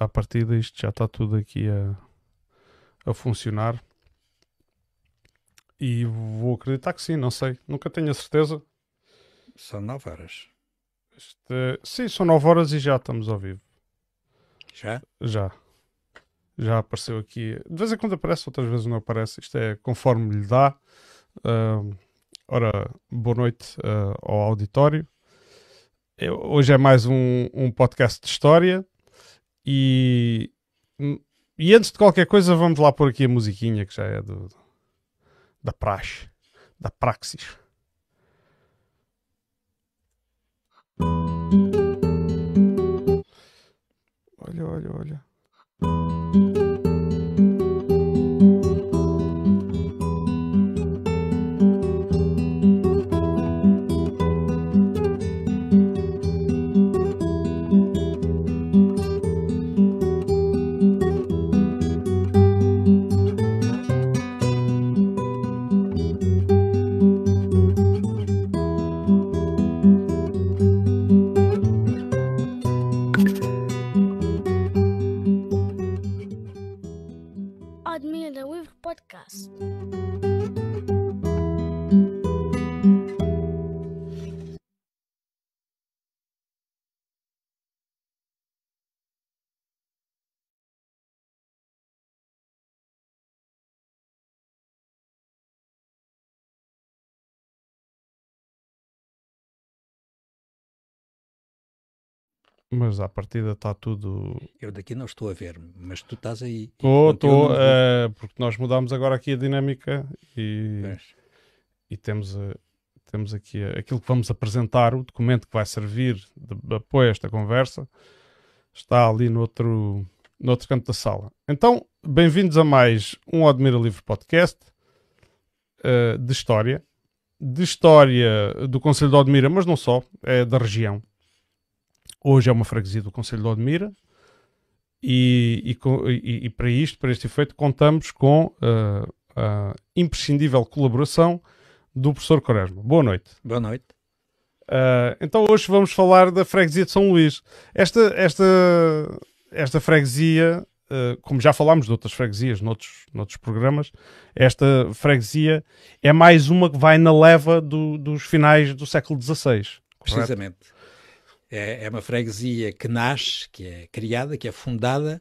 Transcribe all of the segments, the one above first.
à partida isto já está tudo aqui a, a funcionar. E vou acreditar que sim, não sei. Nunca tenho a certeza. São 9 horas. Este, é, sim, são 9 horas e já estamos ao vivo. Já? Já. Já apareceu aqui. De vez em quando aparece, outras vezes não aparece. Isto é conforme lhe dá. Uh, ora, boa noite uh, ao auditório. Eu, hoje é mais um, um podcast de história. E, e antes de qualquer coisa, vamos lá pôr aqui a musiquinha que já é do, da praxe, da praxis. Olha, olha, olha. Mas à partida está tudo. Eu daqui não estou a ver, mas tu estás aí. Estou, estou, eh, porque nós mudámos agora aqui a dinâmica e, e temos, eh, temos aqui eh, aquilo que vamos apresentar, o documento que vai servir de apoio a esta conversa, está ali no outro, no outro canto da sala. Então, bem-vindos a mais um Admira Livre Podcast de História. De História do Conselho de Odmira, mas não só, é da região hoje é uma freguesia do Conselho de Odmira, e, e, e, para isto, para este efeito, contamos com uh, a imprescindível colaboração do professor Coresma. Boa noite. Boa noite. Uh, então hoje vamos falar da freguesia de São Luís. Esta, esta, esta freguesia, uh, como já falámos de outras freguesias noutros, noutros programas, esta freguesia é mais uma que vai na leva do, dos finais do século XVI. Precisamente. Correto? É, é uma freguesia que nasce, que é criada, que é fundada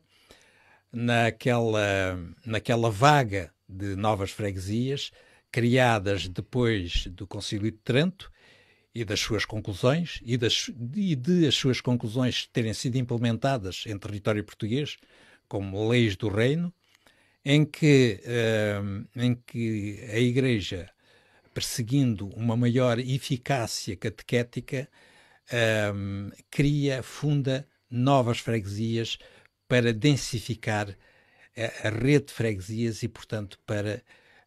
naquela, naquela vaga de novas freguesias criadas depois do Concílio de Trento e das suas conclusões e, das, e de as suas conclusões terem sido implementadas em território português como leis do reino, em que, uh, em que a Igreja, perseguindo uma maior eficácia catequética, um, cria, funda novas freguesias para densificar a, rede de freguesias e, portanto, para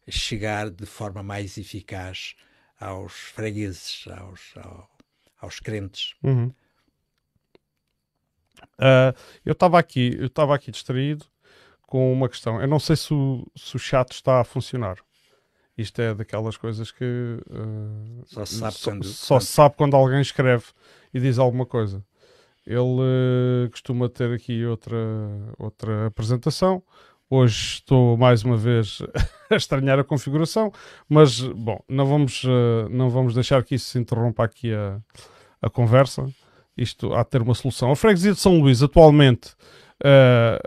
chegar de forma mais eficaz aos fregueses, aos, ao, aos crentes. Uhum. Uh, eu estava aqui, eu estava aqui distraído com uma questão. Eu não sei se o, se o chat está a funcionar. Isto é daquelas coisas que uh, só, se sabe, só, quando, só quando... sabe quando alguém escreve e diz alguma coisa. Ele uh, costuma ter aqui outra, outra apresentação. Hoje estou mais uma vez a estranhar a configuração, mas bom, não vamos, uh, não vamos deixar que isso se interrompa aqui a, a conversa. Isto há de ter uma solução. A freguesia de São Luís atualmente ah,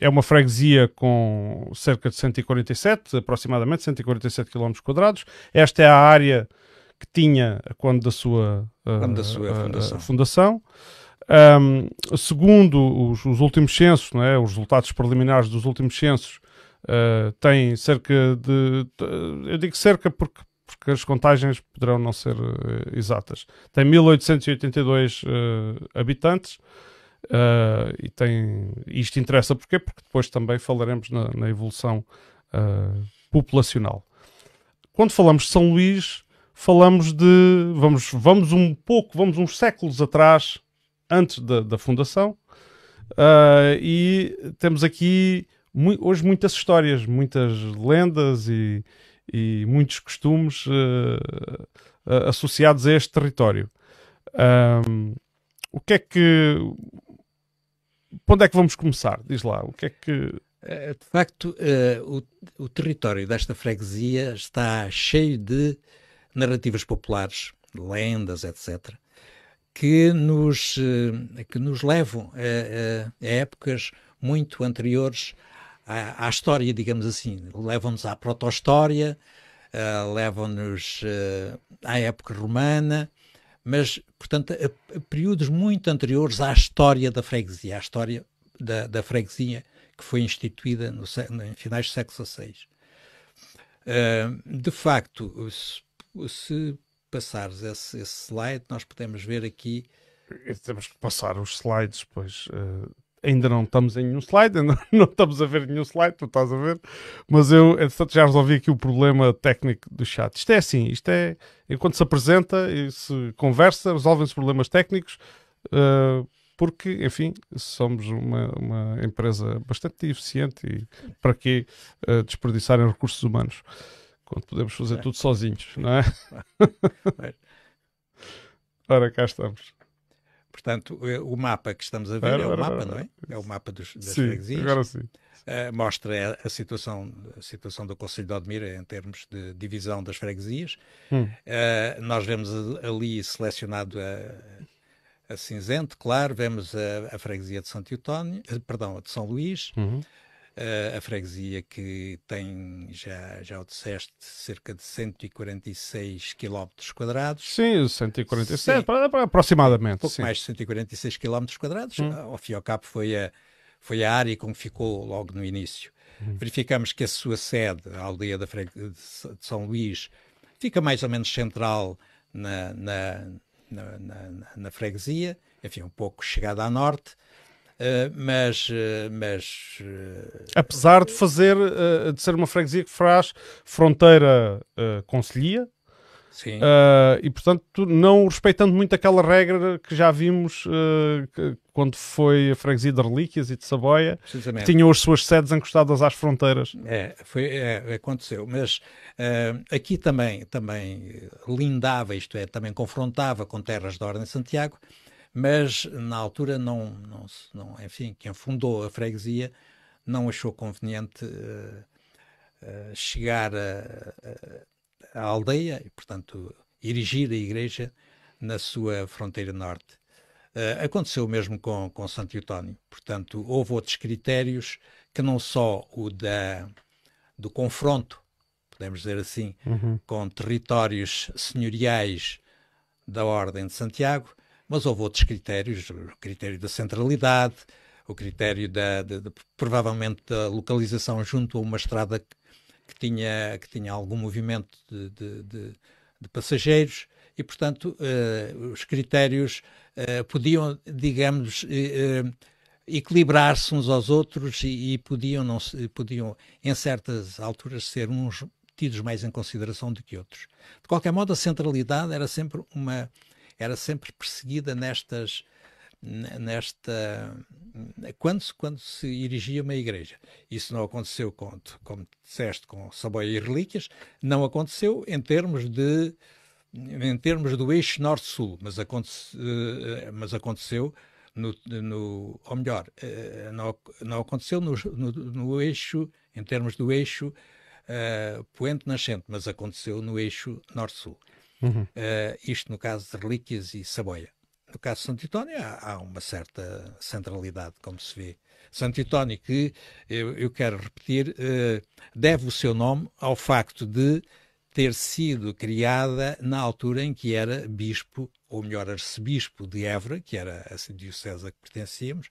é uma freguesia com cerca de 147, aproximadamente 147 km quadrados. Esta é a área que tinha quando da sua, quando ah, da sua fundação. fundação. Um, segundo os, os, últimos censos, é? os resultados preliminares dos últimos censos, uh, ah, tem cerca de. Eu digo cerca porque, porque as contagens poderão não ser eh, exatas. Tem 1882 habitantes. Uh, e tem, isto interessa porquê? Porque depois também falaremos na, na evolução uh, populacional. Quando falamos de São Luís, falamos de. Vamos, vamos um pouco, vamos uns séculos atrás, antes da, da fundação, uh, e temos aqui mu hoje muitas histórias, muitas lendas e, e muitos costumes associados a este território. Um, o que é que para onde é que vamos começar? Diz lá, o que é que. Eh, de facto, eh, o, território desta freguesia está cheio de narrativas populares, lendas, etc., que nos, eh, que nos levam a, a, épocas muito anteriores à, à, história, digamos assim. Levam-nos à proto-história, levam-nos à época romana, mas, portanto, a, a períodos muito anteriores à história da freguesia, à história da, da freguesia que foi instituída no, em finais do século XVI. Uh, de facto, se, se passares esse, esse, slide, nós podemos ver aqui. Temos que passar os slides, pois. Uh, ainda não estamos em nenhum slide, ainda não estamos a ver nenhum slide, tu estás a ver, mas eu, é já resolvi aqui o problema técnico do chat. Isto é assim, isto é, enquanto se apresenta e se conversa, resolvem-se problemas técnicos, uh, porque, enfim, somos uma, uma, empresa bastante eficiente e para que uh, desperdiçarem recursos humanos, quando podemos fazer é. tudo sozinhos, não é? é. Ora, cá estamos. Portanto, eh, o mapa que estamos a ver era, é o mapa, era, não é? É o mapa dos, das sim, freguesias. Agora sim. Uh, mostra a, situação, a situação do Conselho de Odmira em termos de divisão das freguesias. Hum. Uh, nós vemos ali selecionado a, a Cinzente, claro, vemos a, a freguesia de São Eutónio, perdão, a de São Luís, uhum a freguesia que tem, já, já o disseste, cerca de 146 km quadrados. Sim, 146, sim. aproximadamente. Um pouco sim. mais de 146 km quadrados. Hum. Ao fim e ao cabo foi a, foi a área como que ficou logo no início. Hum. Verificamos que a sua sede, a aldeia da de São Luís, fica mais ou menos central na, na, na, na, na freguesia, enfim, um pouco chegada a norte. Eh, mas, eh, mas eh, apesar de fazer de ser uma freguesia que faz fronteira uh, conselhia e portanto não respeitando muito aquela regra que já vimos que, quando foi a freguesia de Relíquias e de Saboia que tinham as suas sedes encostadas às fronteiras é, foi, é, aconteceu mas aqui também, também lindava, isto é, também confrontava com terras da Ordem de Santiago mas na altura não, não, não enfim, quem fundou a freguesia não achou conveniente uh, uh, chegar à aldeia e, portanto, erigir a igreja na sua fronteira norte. Uh, aconteceu o mesmo com, com Santo Eutónio. Portanto, houve outros critérios que não só o da, do confronto, podemos dizer assim, uhum. com territórios senhoriais da Ordem de Santiago, mas houve outros critérios, o critério da centralidade, o critério da, de, de, provavelmente da localização junto a uma estrada que, que tinha, que tinha algum movimento de, de, de passageiros e, portanto, eh, os critérios eh, podiam, digamos, eh, eh equilibrar-se uns aos outros e, e, podiam, não, podiam, em certas alturas, ser uns tidos mais em consideração do que outros. De qualquer modo, a centralidade era sempre uma, era sempre perseguida nestas nesta quando se, quando se erigia uma igreja. Isso não aconteceu com, como disseste com Saboia e Relíquias, não aconteceu em termos de em termos do eixo norte-sul, mas, aconte, eh, mas aconteceu no, no ou melhor, eh, não, não aconteceu no, no, no eixo em termos do eixo uh, eh, poente nascente, mas aconteceu no eixo norte-sul. Uhum. Uh, isto no caso de relíquias e saboia. No caso de Santo António, há, há uma certa centralidade, como se vê. Santo António, que eu, eu quero repetir, uh, deve o seu nome ao facto de ter sido criada na altura em que era bispo, ou melhor, arcebispo de Évora, que era a diocese a que pertencíamos,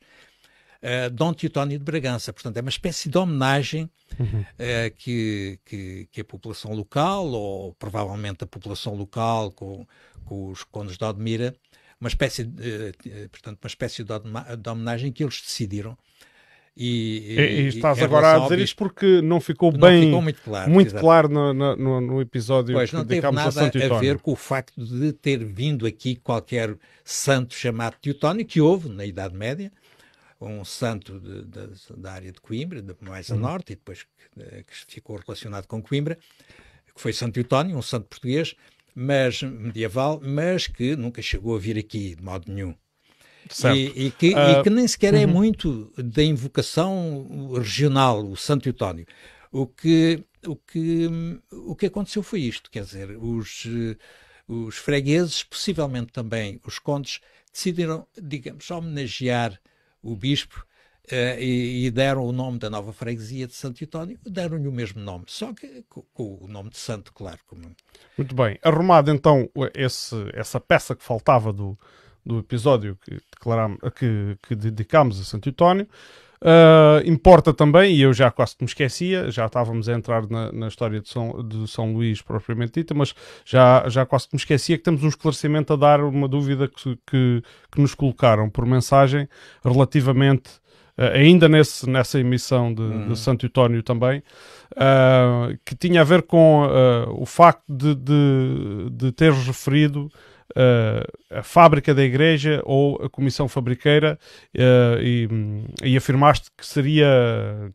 eh, Dom Teotónio de Bragança. Portanto, é uma espécie de homenagem uhum. Eh, que, que, que, a população local, ou provavelmente a população local com, com os condes de Odmira, uma espécie, de, eh, portanto, uma espécie de homenagem que eles decidiram e, e, e, estás agora a dizer isto porque não ficou não bem ficou muito claro, muito claro no, no, no, episódio pois, que não teve nada a, a ver com o facto de ter vindo aqui qualquer santo chamado Teutónio, que houve na Idade Média, um santo de, de, da área de Coimbra, da mais a uhum. norte, e depois que, eh, que, ficou relacionado com Coimbra, que foi Santo Eutónio, um santo português, mas medieval, mas que nunca chegou a vir aqui de modo nenhum. E, e, que, uh, e, ah, que, nem sequer é uhum. muito da invocação regional, o Santo Eutónio. O que, o que, o que aconteceu foi isto, quer dizer, os, eh, os fregueses, possivelmente também os condes, decidiram, digamos, homenagear o bispo, Uh, e, e, deram o nome da nova freguesia de Santo António, deram-lhe o mesmo nome, só que com, com, o nome de Santo, claro. Como... Muito bem. Arrumado então esse, essa peça que faltava do, do episódio que, declaram, que, que dedicámos a Santo António, Uh, importa também, e eu já quase que me esquecia, já estávamos a entrar na, na história de São, de São Luís propriamente dita, mas já, já quase que me esquecia que temos um esclarecimento a dar uma dúvida que, que, que nos colocaram por mensagem relativamente Uh, ainda nesse, nessa emissão de, uhum. de Santo António também, uh, que tinha a ver com uh, o facto de, de, de teres referido uh, a fábrica da igreja ou a comissão fabriqueira uh, e, e, afirmaste que seria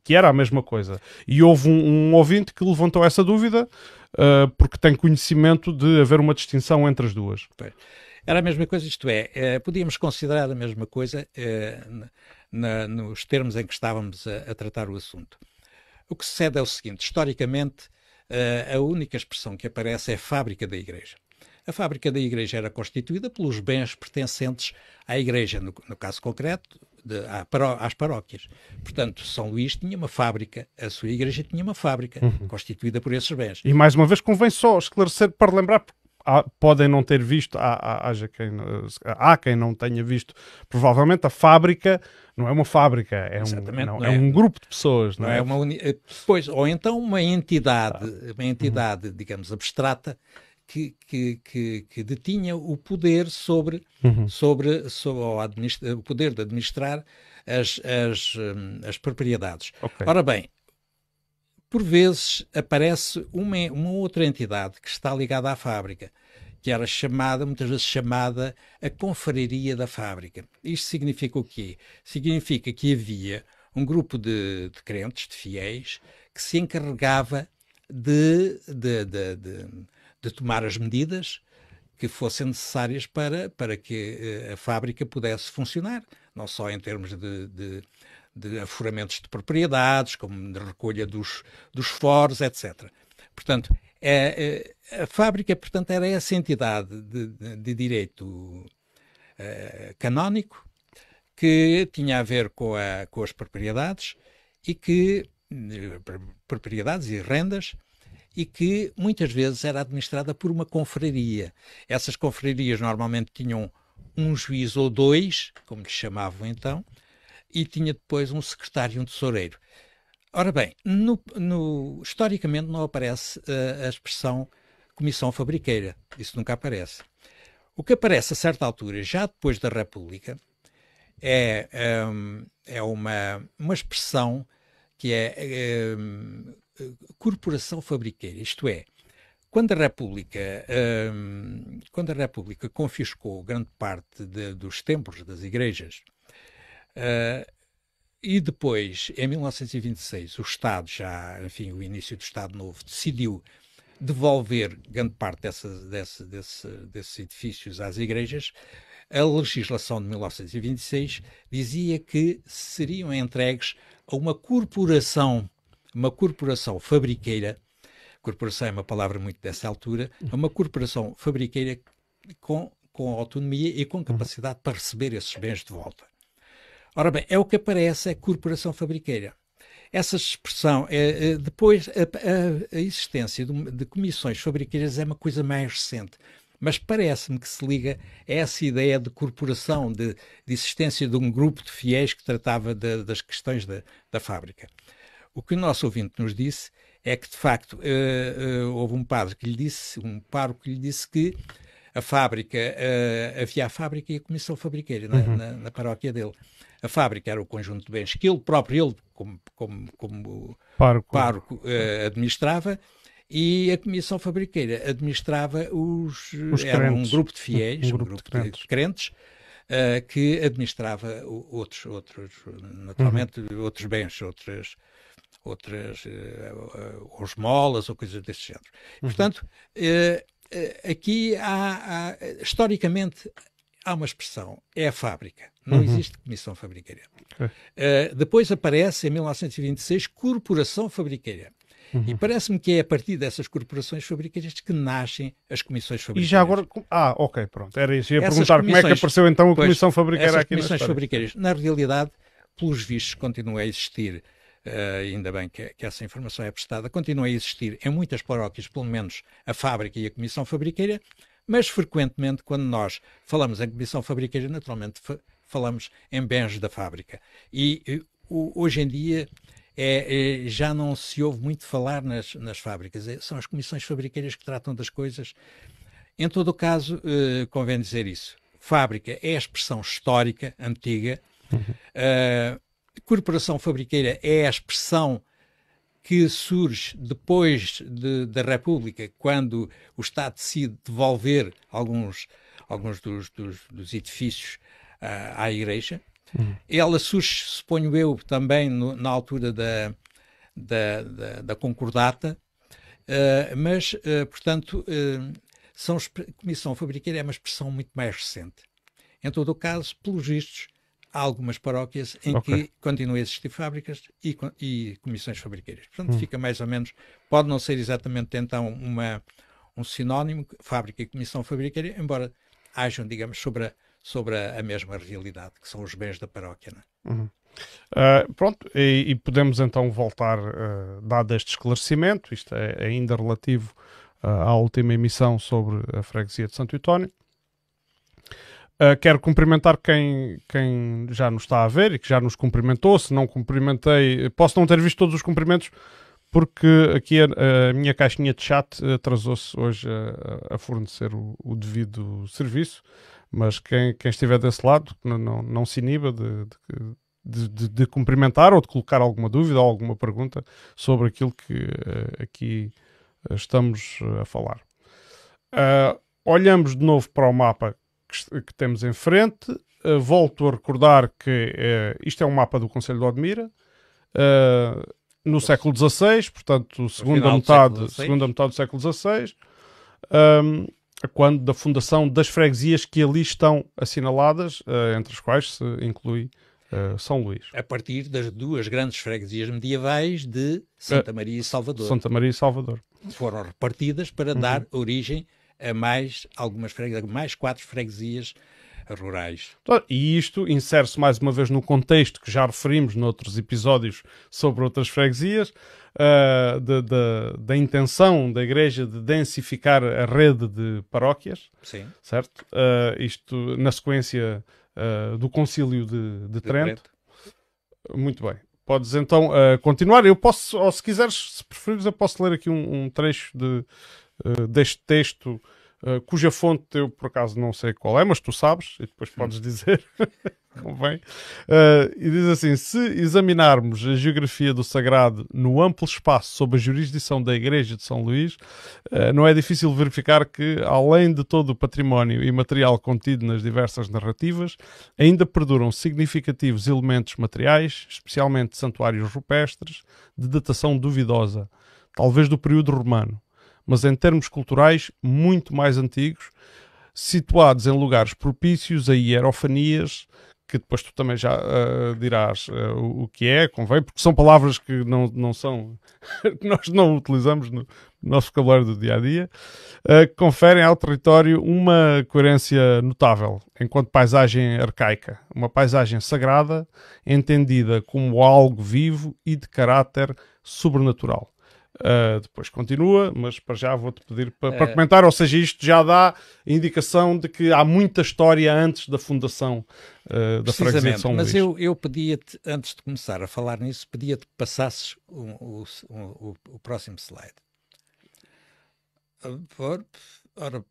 que era a mesma coisa. E houve um, um ouvinte que levantou essa dúvida uh, porque tem conhecimento de haver uma distinção entre as duas. Era a mesma coisa, isto é, eh, podíamos considerar a mesma coisa na, nos termos em que estávamos a, a tratar o assunto. O que sucede é o seguinte: historicamente, a única expressão que aparece é fábrica da igreja. A fábrica da igreja era constituída pelos bens pertencentes à igreja, no, no caso concreto, de, às paróquias. Portanto, São Luís tinha uma fábrica, a sua igreja tinha uma fábrica uhum. constituída por esses bens. E mais uma vez convém só esclarecer para lembrar, ah, podem não ter visto, há, há, quem, há quem não tenha visto, provavelmente a fábrica não é uma fábrica, é, um, não, não é, é um grupo de pessoas, não, não é? é? uma uni... Eh, pois, ou então uma entidade, ah. uma entidade, uhum. digamos, abstrata, que, que, que, que detinha o poder sobre, uhum. sobre, sobre o, o, poder de administrar as, as, hum, as propriedades. Okay. Ora bem, por vezes aparece uma, uma outra entidade que está ligada à fábrica, que era chamada, muitas vezes chamada, a confraria da fábrica. Isto significa o quê? Significa que havia um grupo de, de crentes, de fiéis, que se encarregava de, de, de, de tomar as medidas que fossem necessárias para, para que eh, a fábrica pudesse funcionar, não só em termos de, de, de afuramentos de propriedades, como de recolha dos, dos foros, etc. Portanto, é, é, a fábrica, portanto, era essa entidade de, de direito é, canónico que tinha a ver com, a, com as propriedades e que eh, propriedades e rendas e que muitas vezes era administrada por uma confraria. Essas confrarias normalmente tinham um juiz ou dois, como lhe chamavam então, e tinha depois um secretário e um tesoureiro. Ora bem, no, no, historicamente não aparece uh, a expressão comissão fabriqueira, isso nunca aparece. O que aparece a certa altura, já depois da República, é, um, ehm, é uma, uma expressão que é um, ehm, eh, corporação fabriqueira, isto é, quando a República, hum, quando a República confiscou grande parte de, dos templos das igrejas, uh, e depois, em 1926, o Estado, já, enfim, o início do Estado Novo, decidiu devolver grande parte desse, desse, desses edifícios às igrejas. A legislação de 1926 dizia que seriam entregues a uma corporação uma corporação fabriqueira, corporação é uma palavra muito dessa altura, é uma corporação fabriqueira com, com autonomia e com uhum. capacidade para receber esses bens de volta. Ora bem, é o que aparece, é corporação fabriqueira. Essa expressão, é, é, depois, a, a, a existência de, de comissões fabriqueiras é uma coisa mais recente mas parece-me que se liga a essa ideia de corporação, de, de existência de um grupo de fiéis que tratava de, das questões da, da fábrica. O que o nosso ouvinte nos disse é que, de facto, uh, uh, houve um padre que lhe disse, um pároco que lhe disse que a fábrica, uh, havia a fábrica e a comissão fabriqueira na, é? uhum. na, na, paróquia dele. A fábrica era o conjunto de bens que ele próprio, ele como, como, como uh, administrava, e a comissão fabriqueira administrava os, os era crentes. um grupo de fiéis, uhum. um, um grupo, de crentes, de crentes uh, que administrava outros, outros uhum. naturalmente, uhum. outros bens, outras outras uh, eh, osmolas ou coisas desse género. Uhum. Portanto, eh, eh, aqui há, há, historicamente há uma expressão, é a fábrica. Não uhum. existe comissão fabriqueira. Okay. É. Uh, depois aparece, em 1926, corporação fabriqueira. Uhum. E parece-me que é a partir dessas corporações fabriqueiras que nascem as comissões fabriqueiras. E já agora. Ah, ok, pronto. Era isso. ia essas perguntar como é que apareceu então a pois, comissão fabriqueira essas aqui comissões na fabriqueiras, na realidade, pelos vistos, continua a existir uh, ainda bem que, que, essa informação é prestada, continua a existir em muitas paróquias, pelo menos a fábrica e a comissão fabriqueira, mas frequentemente, quando nós falamos em comissão fabriqueira, naturalmente fa falamos em bens da fábrica. E, hoje em dia é, é, já não se ouve muito falar nas, nas fábricas, é, são as comissões fabriqueiras que tratam das coisas. Em todo o caso, uh, convém dizer isso. Fábrica é a expressão histórica, antiga, uh, corporação fabriqueira é a expressão que surge depois de, da República, quando o Estado decide devolver alguns, alguns dos, dos, dos edifícios uh, à Igreja. Uhum. Ela surge, suponho eu, também no, na altura da, da, da, da Concordata, uh, mas, uh, portanto, são, comissão fabriqueira é uma expressão muito mais recente. Em todo o caso, pelos vistos, algumas paróquias em okay. que continuam a existir fábricas e, e comissões fabriqueiras. Portanto, hum. fica mais ou menos, pode não ser exatamente então uma, um sinónimo, fábrica e comissão fabriqueira, embora hajam, digamos, sobre a, sobre a, mesma realidade, que são os bens da paróquia. Né? Uhum. Uh, pronto, e, e, podemos então voltar, uh, dado este esclarecimento, isto é ainda relativo uh, à última emissão sobre a freguesia de Santo Antônio. Uh, quero cumprimentar quem, quem já nos está a ver e que já nos cumprimentou. Se não cumprimentei, posso não ter visto todos os cumprimentos, porque aqui a, a minha caixinha de chat ah, atrasou-se hoje a, a fornecer o, o, devido serviço. Mas quem, quem estiver desse lado, não, não, não se iniba de, de, de, de, cumprimentar ou de colocar alguma dúvida ou alguma pergunta sobre aquilo que uh, aqui estamos a falar. Uh, olhamos de novo para o mapa que, temos em frente. Uh, volto a recordar que uh, isto é um mapa do Conselho de Odmira. Eh, no século XVI, portanto, segunda metade, segunda metade do século XVI, um, ehm, quando da fundação das freguesias que ali estão assinaladas, entre as quais se inclui são Luís. A partir das duas grandes freguesias medievais de Santa Maria e Salvador. Santa Maria e Salvador. Foram repartidas para uhum. dar origem a mais algumas mais quatro freguesias rurais. Então, e isto insere-se mais uma vez no contexto que já referimos noutros episódios sobre outras freguesias, uh, de, de, da intenção da Igreja de densificar a rede de paróquias, Sim. certo? Uh, isto na sequência uh, do concílio de, de, de Trento. Trento. Muito bem. Podes então continuar. Eu posso, ou se quiseres, se preferires, eu posso ler aqui um, um trecho de, eh, deste texto, uh, cuja fonte eu por acaso não sei qual é, mas tu sabes, e depois podes dizer, convém. Eh, e diz assim: se examinarmos a geografia do sagrado no amplo espaço sob a jurisdição da Igreja de São Luís, não é difícil verificar que, além de todo o património e material contido nas diversas narrativas, ainda perduram significativos elementos materiais, especialmente santuários rupestres, de datação duvidosa, talvez do período romano mas em termos culturais muito mais antigos, situados em lugares propícios a hierofanias, que depois tu também já uh, dirás uh, o, o que é, convém, porque são palavras que não, não são, que nós não utilizamos no, no nosso vocabulário do dia a dia, uh, que conferem ao território uma coerência notável, enquanto paisagem arcaica, uma paisagem sagrada, entendida como algo vivo e de caráter sobrenatural. Uh, depois continua, mas para já vou-te pedir para, para ah. comentar. Ou seja, isto já dá indicação de que há muita história antes da fundação uh, da Freguesia de São Luís. Mas eu, eu pedia-te, antes de começar a falar nisso, pedia-te que passasses o, o, o, o próximo slide. ora...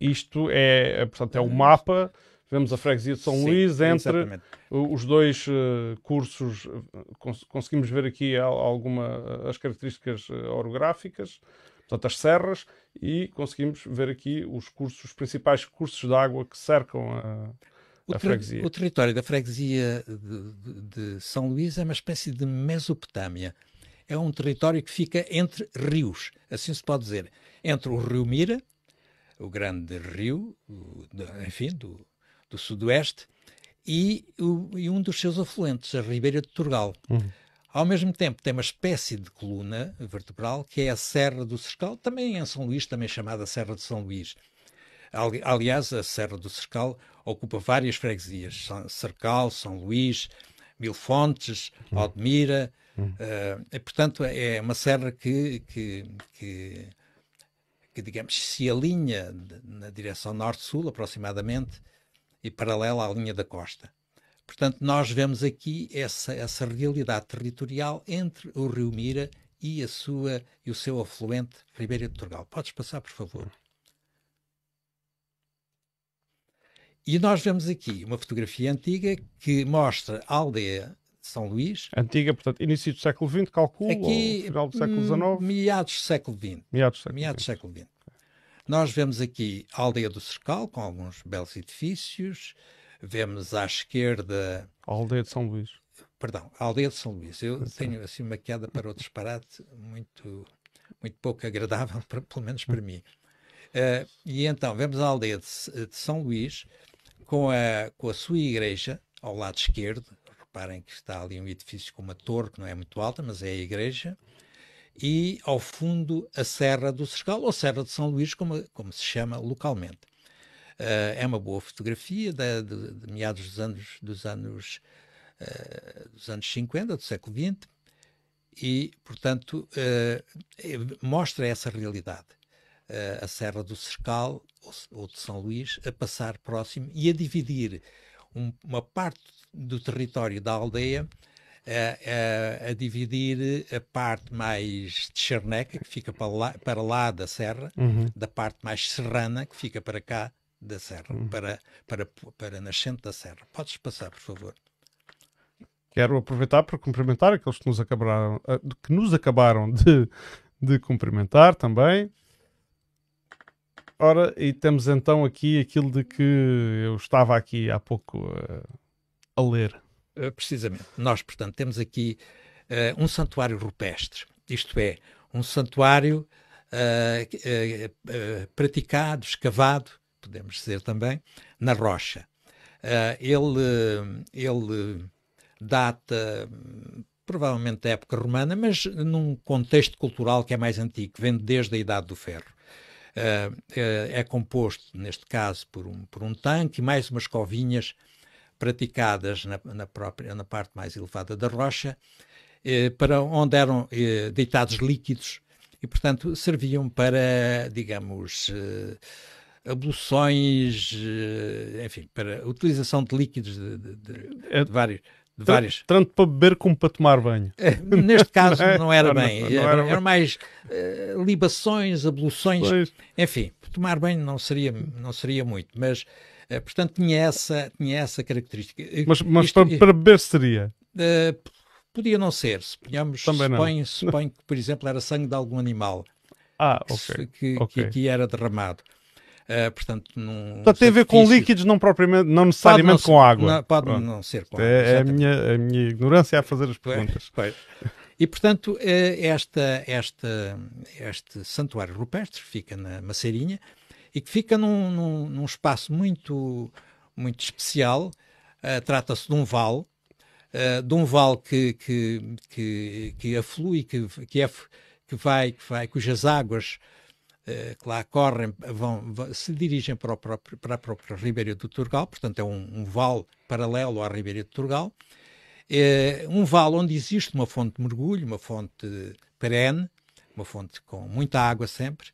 Isto é, portanto, é o mapa vemos a freguesia de São Sim, Luís entre exatamente. os dois eh, cursos. Eh, conseguimos ver aqui alguma eh, as características orográficas, portanto as serras, e conseguimos ver aqui os cursos, os principais cursos de água que cercam a, o, ter, o, território da freguesia de, de, São Luís é uma espécie de Mesopotâmia. É um território que fica entre rios, assim se pode dizer. Entre o rio Mira, o grande rio, enfim, do, do Sudoeste, e, o, e um dos seus afluentes, a Ribeira de Turgal. Uhum. Ao mesmo tempo, tem uma espécie de coluna vertebral, que é a Serra do Cercal, também em São Luís, também chamada Serra de São Luís. Ali, aliás, a Serra do Cercal ocupa várias freguesias: São, Cercal, São Luís, Mil Fontes, uhum. Uhum. Uh, portanto, é uma serra que, que, que, que digamos, se alinha na direção norte-sul, aproximadamente, e paralela à linha da costa. Portanto, nós vemos aqui essa, essa realidade territorial entre o Rio Mira e, a sua, e o seu afluente Ribeira de Torgal. Podes passar, por favor. E nós vemos aqui uma fotografia antiga que mostra a aldeia de São Luís. Antiga, portanto, início do século XX, calculo, aqui, final do século XIX? Hum, meados do século XX. Meados do século XX. Nós vemos aqui a aldeia do Cercal, com alguns belos edifícios, vemos à esquerda. A aldeia de São Luís. Perdão, a aldeia de São Luís. Eu é. tenho assim uma queda para o disparate muito, muito pouco agradável, para, pelo menos para mim. Uh, e então vemos a aldeia de, de São Luís com a, com a sua igreja ao lado esquerdo. Reparem que está ali um edifício com uma torre que não é muito alta, mas é a igreja e ao fundo a Serra do Sescal, ou Serra de São Luís, como, como se chama localmente. Uh, é uma boa fotografia de, de, de, meados dos anos, dos, anos, uh, dos anos 50, do século XX, e, portanto, uh, mostra essa realidade. a Serra do Cercal, ou, ou, de São Luís, a passar próximo e a dividir um, uma parte do território da aldeia a, a, dividir a parte mais de Charneca, que fica para lá, para lá da serra, uhum. da parte mais serrana, que fica para cá da serra, uhum. para, para, para nascente da serra. Podes passar, por favor. Quero aproveitar para cumprimentar aqueles que nos acabaram, ah, que nos acabaram de, de cumprimentar também. Ora, e temos então aqui aquilo de que eu estava aqui há pouco uh, a ler eh, precisamente. Nós, portanto, temos aqui uh, um santuário rupestre, isto é, um santuário uh, praticado, escavado, podemos dizer também, na rocha. ele, ele data provavelmente da época romana, mas num contexto cultural que é mais antigo, vem desde a Idade do Ferro. Uh, uh, é composto, neste caso, por um, por um tanque e mais umas covinhas praticadas na, na, própria, na parte mais elevada da rocha, eh, para onde eram eh, deitados líquidos e, portanto, serviam para, digamos, eh, abluções, eh, enfim, para utilização de líquidos de, de, de, é, de vários. De tanto, vários. Tanto para beber como para tomar banho. Eh, neste caso não, é? não era bem. Não, era, era, era, mais eh, libações, abluções, pois. enfim, tomar banho não seria, não seria muito, mas é, portanto, tinha essa, tinha essa característica. Mas, mas Isto, para, é, para beber seria? Uh, podia não ser. Suponhamos, Também suponho, suponho que, por exemplo, era sangue de algum animal ah, que, okay. que aqui era derramado. Uh, portanto, num portanto, tem a ver com líquidos, não, propriamente, não necessariamente não com água. Não, pode Pronto. não ser com água. É, é a, minha, é a minha ignorância a fazer as perguntas. Pois, pois. E, portanto, eh, esta, esta, este santuário rupestre fica na Maceirinha e que fica num, num, num espaço muito, muito especial. Uh, Trata-se de um vale, uh, de um vale que, que, que, que aflui, que, que, é, que, vai, que vai, cujas águas eh, que lá correm vão, se dirigem para, próprio, para a própria Ribeira do Turgal, portanto é um, um vale paralelo à Ribeira do Turgal, é um vale onde existe uma fonte de mergulho, uma fonte perene, uma fonte com muita água sempre,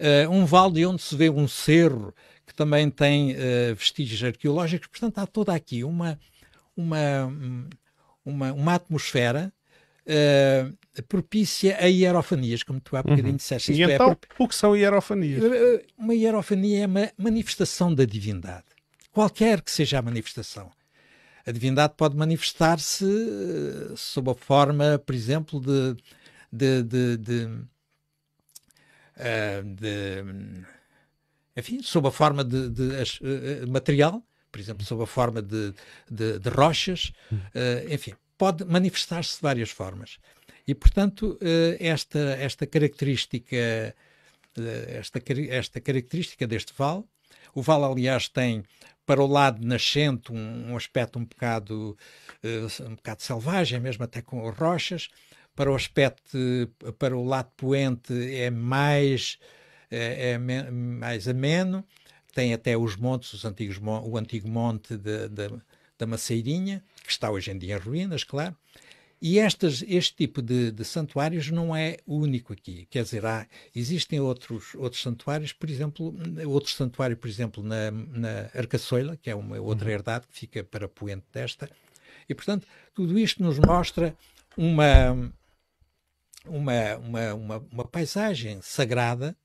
Uh, um vale de onde se vê um cerro que também tem uh, vestígios arqueológicos. Portanto, há toda aqui uma, uma, hum, uma, uma atmosfera uh, propícia a hierofanias, como tu há bocadinho uhum. disseste. E é, então, é prop... o que são hierofanias? Uma hierofania é uma manifestação da divindade, qualquer que seja a manifestação. A divindade pode manifestar-se sob a forma, por exemplo, de, de, de, de uh, de, enfim, sob a forma de, de uh, material, por exemplo, sob a forma de, de, de rochas, uh, enfim, pode manifestar-se de várias formas. E, portanto, esta, esta característica esta, esta característica deste vale, o vale, aliás, tem para o lado nascente um, um aspecto um bocado, um bocado selvagem, mesmo até com rochas, para o aspecto, para o lado poente é mais, é, é mais ameno, tem até os montes, os antigos, o antigo monte da da Maceirinha, que está hoje em dia em ruínas, claro. E estas, este tipo de, de santuários não é único aqui. Quer dizer, há, existem outros, outros santuários, por exemplo, outro santuário, por exemplo, na, na Arcaçoila, que é uma outra uhum. herdade que fica para poente desta. E, portanto, tudo isto nos mostra uma, uma, uma, uma, uma paisagem sagrada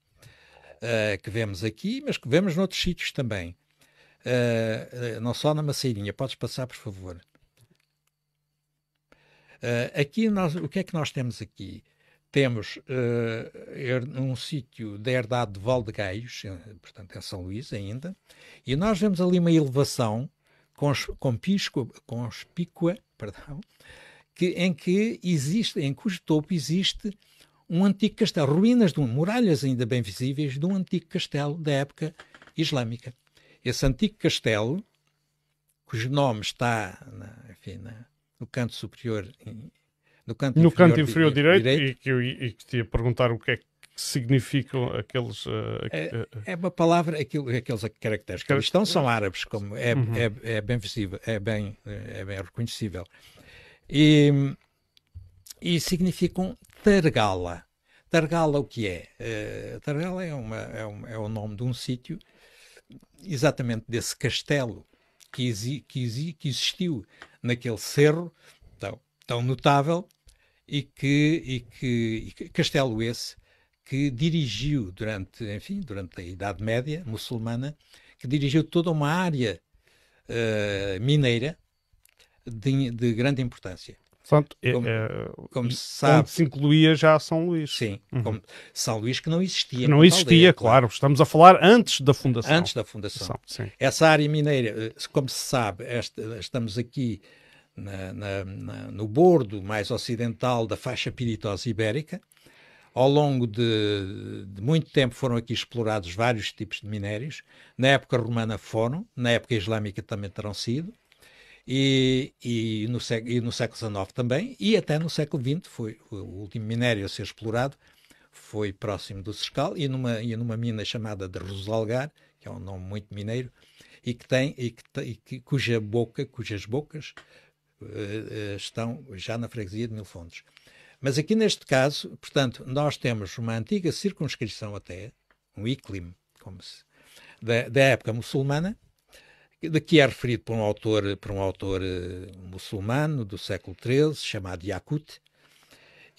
uh, que vemos aqui, mas que vemos noutros sítios também. Uh, não só na Maceirinha. Podes passar, por favor. Uh, aqui nós, o que é que nós temos aqui? Temos uh, er, um sítio da herdade de Valdegaios, portanto em São Luís ainda, e nós vemos ali uma elevação conspícua, conspícua perdão, que, em que existe, em cujo topo existe um antigo castelo, ruínas de um, muralhas ainda bem visíveis de um antigo castelo da época islâmica. Esse antigo castelo, cujo nome está na, enfim, na, no canto superior, no canto no inferior, canto inferior direito, direito, e que eu e que te ia perguntar o que é que significam aqueles. Uh, é, eh, é, uma palavra, aquilo, aqueles caracteres que estão são árabes, como é, uhum. é, é, bem visível, é bem, eh, é bem reconhecível. E, e significam Targala. Targala o que é? Uh, Targala é, uma, é, um, é o nome de um sítio, exatamente desse castelo que, exi, que, exi, que existiu naquele cerro tão, tão notável e que, e que, e que castelo esse que dirigiu durante, enfim, durante a Idade Média muçulmana, que dirigiu toda uma área uh, mineira de, de grande importância. Portanto, é, como, é, como se sabe, onde se incluía já São Luís. Sim, uhum. São Luís que não existia. Que não existia, aldeia, claro. Estamos a falar antes da fundação. Antes da fundação. São, Essa área mineira, eh, como se sabe, esta, estamos aqui na, na, na, no bordo mais ocidental da faixa piritosa ibérica. Ao longo de, de, muito tempo foram aqui explorados vários tipos de minérios. Na época romana foram, na época islâmica também terão sido e, e, no, e no século XIX também, e até no século XX foi o último minério a ser explorado foi próximo do Sescal e numa, e numa mina chamada de Rosalgar, que é um nome muito mineiro, e que tem e que, e que cuja boca, cujas bocas uh, estão já na freguesia de Mil Fontes. Mas aqui neste caso, portanto, nós temos uma antiga circunscrição até, um íclim, como se, da, da época muçulmana, daqui é referido por um autor, por um autor eh, muçulmano do século XIII, chamado Yakut,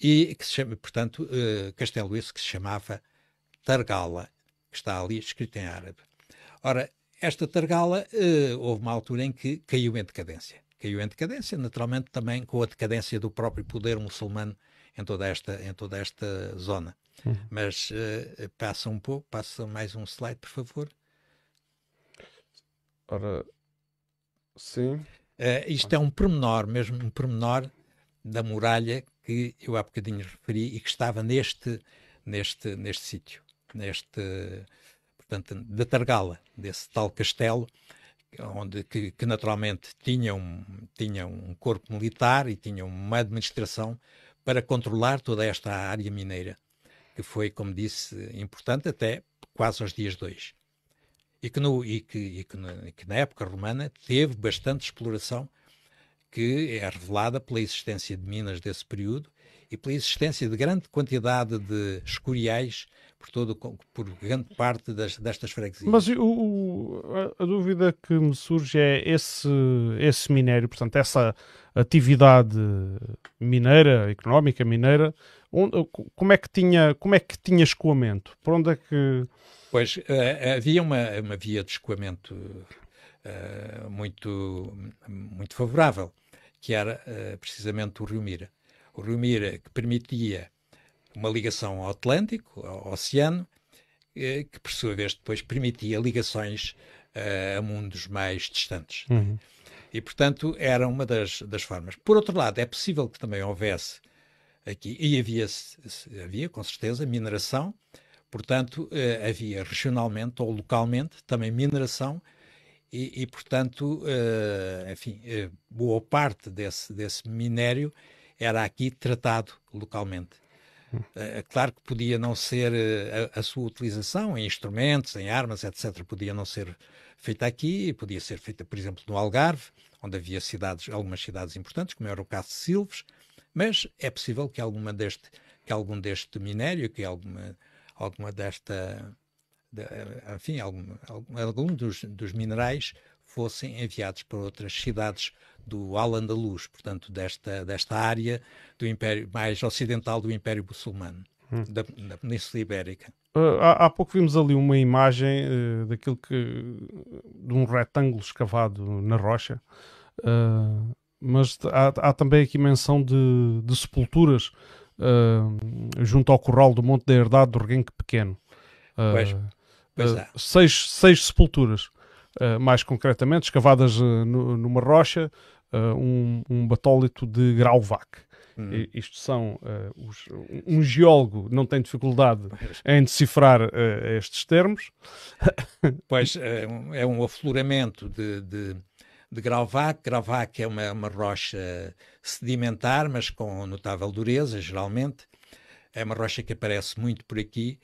e que se chama, portanto, uh, castelo esse que se chamava Targala, que está ali escrito em árabe. Ora, esta Targala, uh, houve uma altura em que caiu em decadência. Caiu em decadência, naturalmente, também com a decadência do próprio poder muçulmano em toda esta, em toda esta zona. Uhum. Mas passa um pouco, passa mais um slide, por favor. Ora, sim. Uh, isto é um pormenor, mesmo um pormenor da muralha que eu há bocadinho referi e que estava neste neste neste sítio, neste portanto da Targala, desse tal castelo onde que, que, naturalmente tinha um tinha um corpo militar e tinha uma administração para controlar toda esta área mineira, que foi, como disse, importante até quase aos dias de hoje e que, no, e que, e que, no, que na época romana teve bastante exploração, que é revelada pela existência de minas desse período e pela existência de grande quantidade de escoriais por, todo, por grande parte das, destas freguesias. Mas o, o, a, dúvida que me surge é esse, esse minério, portanto, essa atividade mineira, económica mineira, onde, como, é que tinha, como é que tinha escoamento? Por onde é que Pois, eh, havia uma, uma via de escoamento uh, muito, muito favorável, que era uh, precisamente o Rio Mira. O Rio Mira que permitia uma ligação ao Atlântico, ao Oceano, que por sua vez depois permitia ligações a mundos mais distantes. Uhum. E, portanto, era uma das, das formas. Por outro lado, é possível que também houvesse aqui, e havia, havia com certeza, mineração, Portanto, eh, havia regionalmente ou localmente também mineração e, e portanto, eh, enfim, eh, boa parte desse, desse minério era aqui tratado localmente. Hum. Claro que podia não ser a, a, sua utilização em instrumentos, em armas, etc., podia não ser feita aqui, podia ser feita, por exemplo, no Algarve, onde havia cidades, algumas cidades importantes, como era o caso de Silves, mas é possível que, alguma deste, que algum deste minério, que alguma alguma desta, de, enfim, algum, algum dos, dos minerais fossem enviados para outras cidades do Al-Andalus, portanto, desta, desta área do Império mais ocidental do Império Muçulmano, hum. da, da, Península Ibérica. Uh, há, há, pouco vimos ali uma imagem uh, daquilo que. de um retângulo escavado na rocha, uh, mas há, há, também aqui menção de, de sepulturas uh, junto ao corral do Monte da Herdade do Reguenque Pequeno. Uh, pois, pois ah, é. seis, seis sepulturas, mais concretamente, escavadas numa rocha, um, um batólito de Grauvac. Hum. Isto são um geólogo não tem dificuldade em decifrar estes termos. Pois é um é afloramento de, de, de Grauvac. Grauvac é uma, uma rocha sedimentar, mas com notável dureza, geralmente. É uma rocha que aparece muito por aqui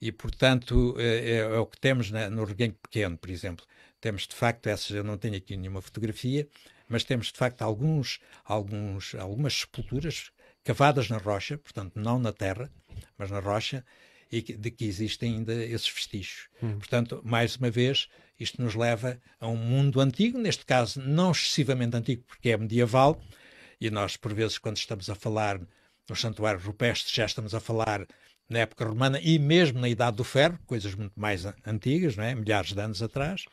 e, portanto, é, é, é o que temos na, no reguengo pequeno, por exemplo. Temos, de facto, essas, eu não tenho aqui nenhuma fotografia, mas temos, de facto, alguns, alguns, algumas sepulturas cavadas na rocha, portanto, não na terra, mas na rocha, e de que existem ainda esses vestígios. Hum. Portanto, mais uma vez, isto nos leva a um mundo antigo, neste caso não excessivamente antigo, porque é medieval, e nós, por vezes, quando estamos a falar nos santuários rupestres, já estamos a falar na época romana e mesmo na Idade do Ferro, coisas muito mais antigas, não é? milhares de anos atrás.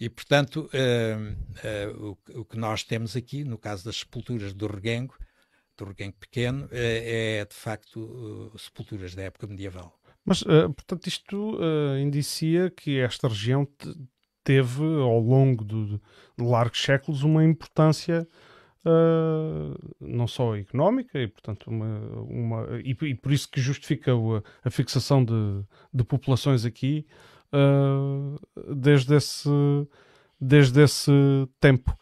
E, portanto, eh, eh, o, que nós temos aqui, no caso das sepulturas do Reguengo, do Reguengo Pequeno, eh, é de facto sepulturas da época medieval. Mas, uh, portanto, isto uh, indicia que esta região teve, ao longo do, de largos séculos, uma importância Uh, não só económica e portanto uma, uma e, e, por isso que justifica a, a fixação de, de, populações aqui uh, desde esse desde esse tempo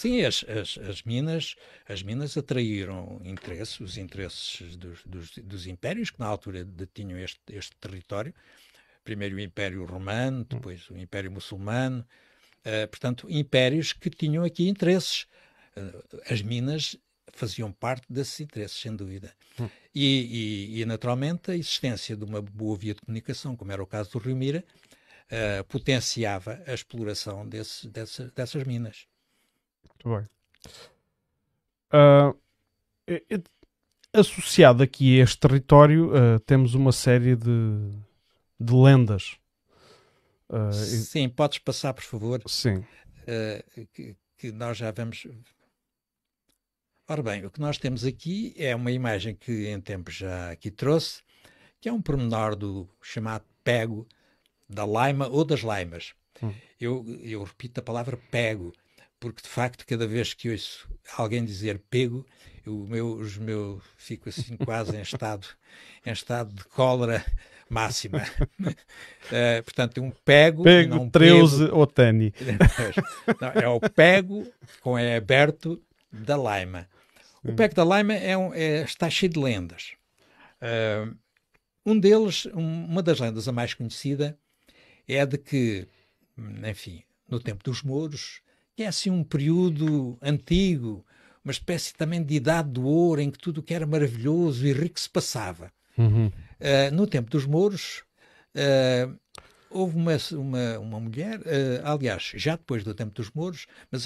Sim, as, as, as, minas, as minas atraíram interesse, os interesses dos, dos, dos impérios que na altura detinham este, este território. Primeiro o Império Romano, hum. depois o Império Muçulmano. Uh, portanto, impérios que tinham aqui interesses. Uh, as minas faziam parte desses interesses, sem dúvida. Hum. E, e, e, naturalmente, a existência de uma boa via de comunicação, como era o caso do Rio Mira, uh, eh, potenciava a exploração desse, dessa, dessas minas. Muito bem. Uh, é, é, associado aqui a este território, uh, temos uma série de, de lendas. Uh, sim, e... podes passar, por favor. Sim. Ah, que, que nós já vamos. Ora bem, o que nós temos aqui é uma imagem que em tempo já aqui trouxe, que é um pormenor do chamado pego da laima ou das laimas. Hum. Eu, eu repito a palavra pego, porque de facto cada vez que ouço alguém dizer pego, eu, meu, os meu fico assim quase em estado, em estado de cólera máxima. uh, portanto, um pego, pego não Treuze Otani. é o pego com é aberto da Laima. O hum. pego da Laima é, um, é está cheio de lendas. Uh, um deles, um, uma das lendas a mais conhecida é a de que, enfim, no tempo dos mouros, é assim um período antigo, uma espécie também de idade do ouro, em que tudo o que era maravilhoso e rico se passava. Uhum. Uh, no tempo dos mouros, uh, houve uma, uma, uma mulher, uh, aliás, já depois do tempo dos mouros, mas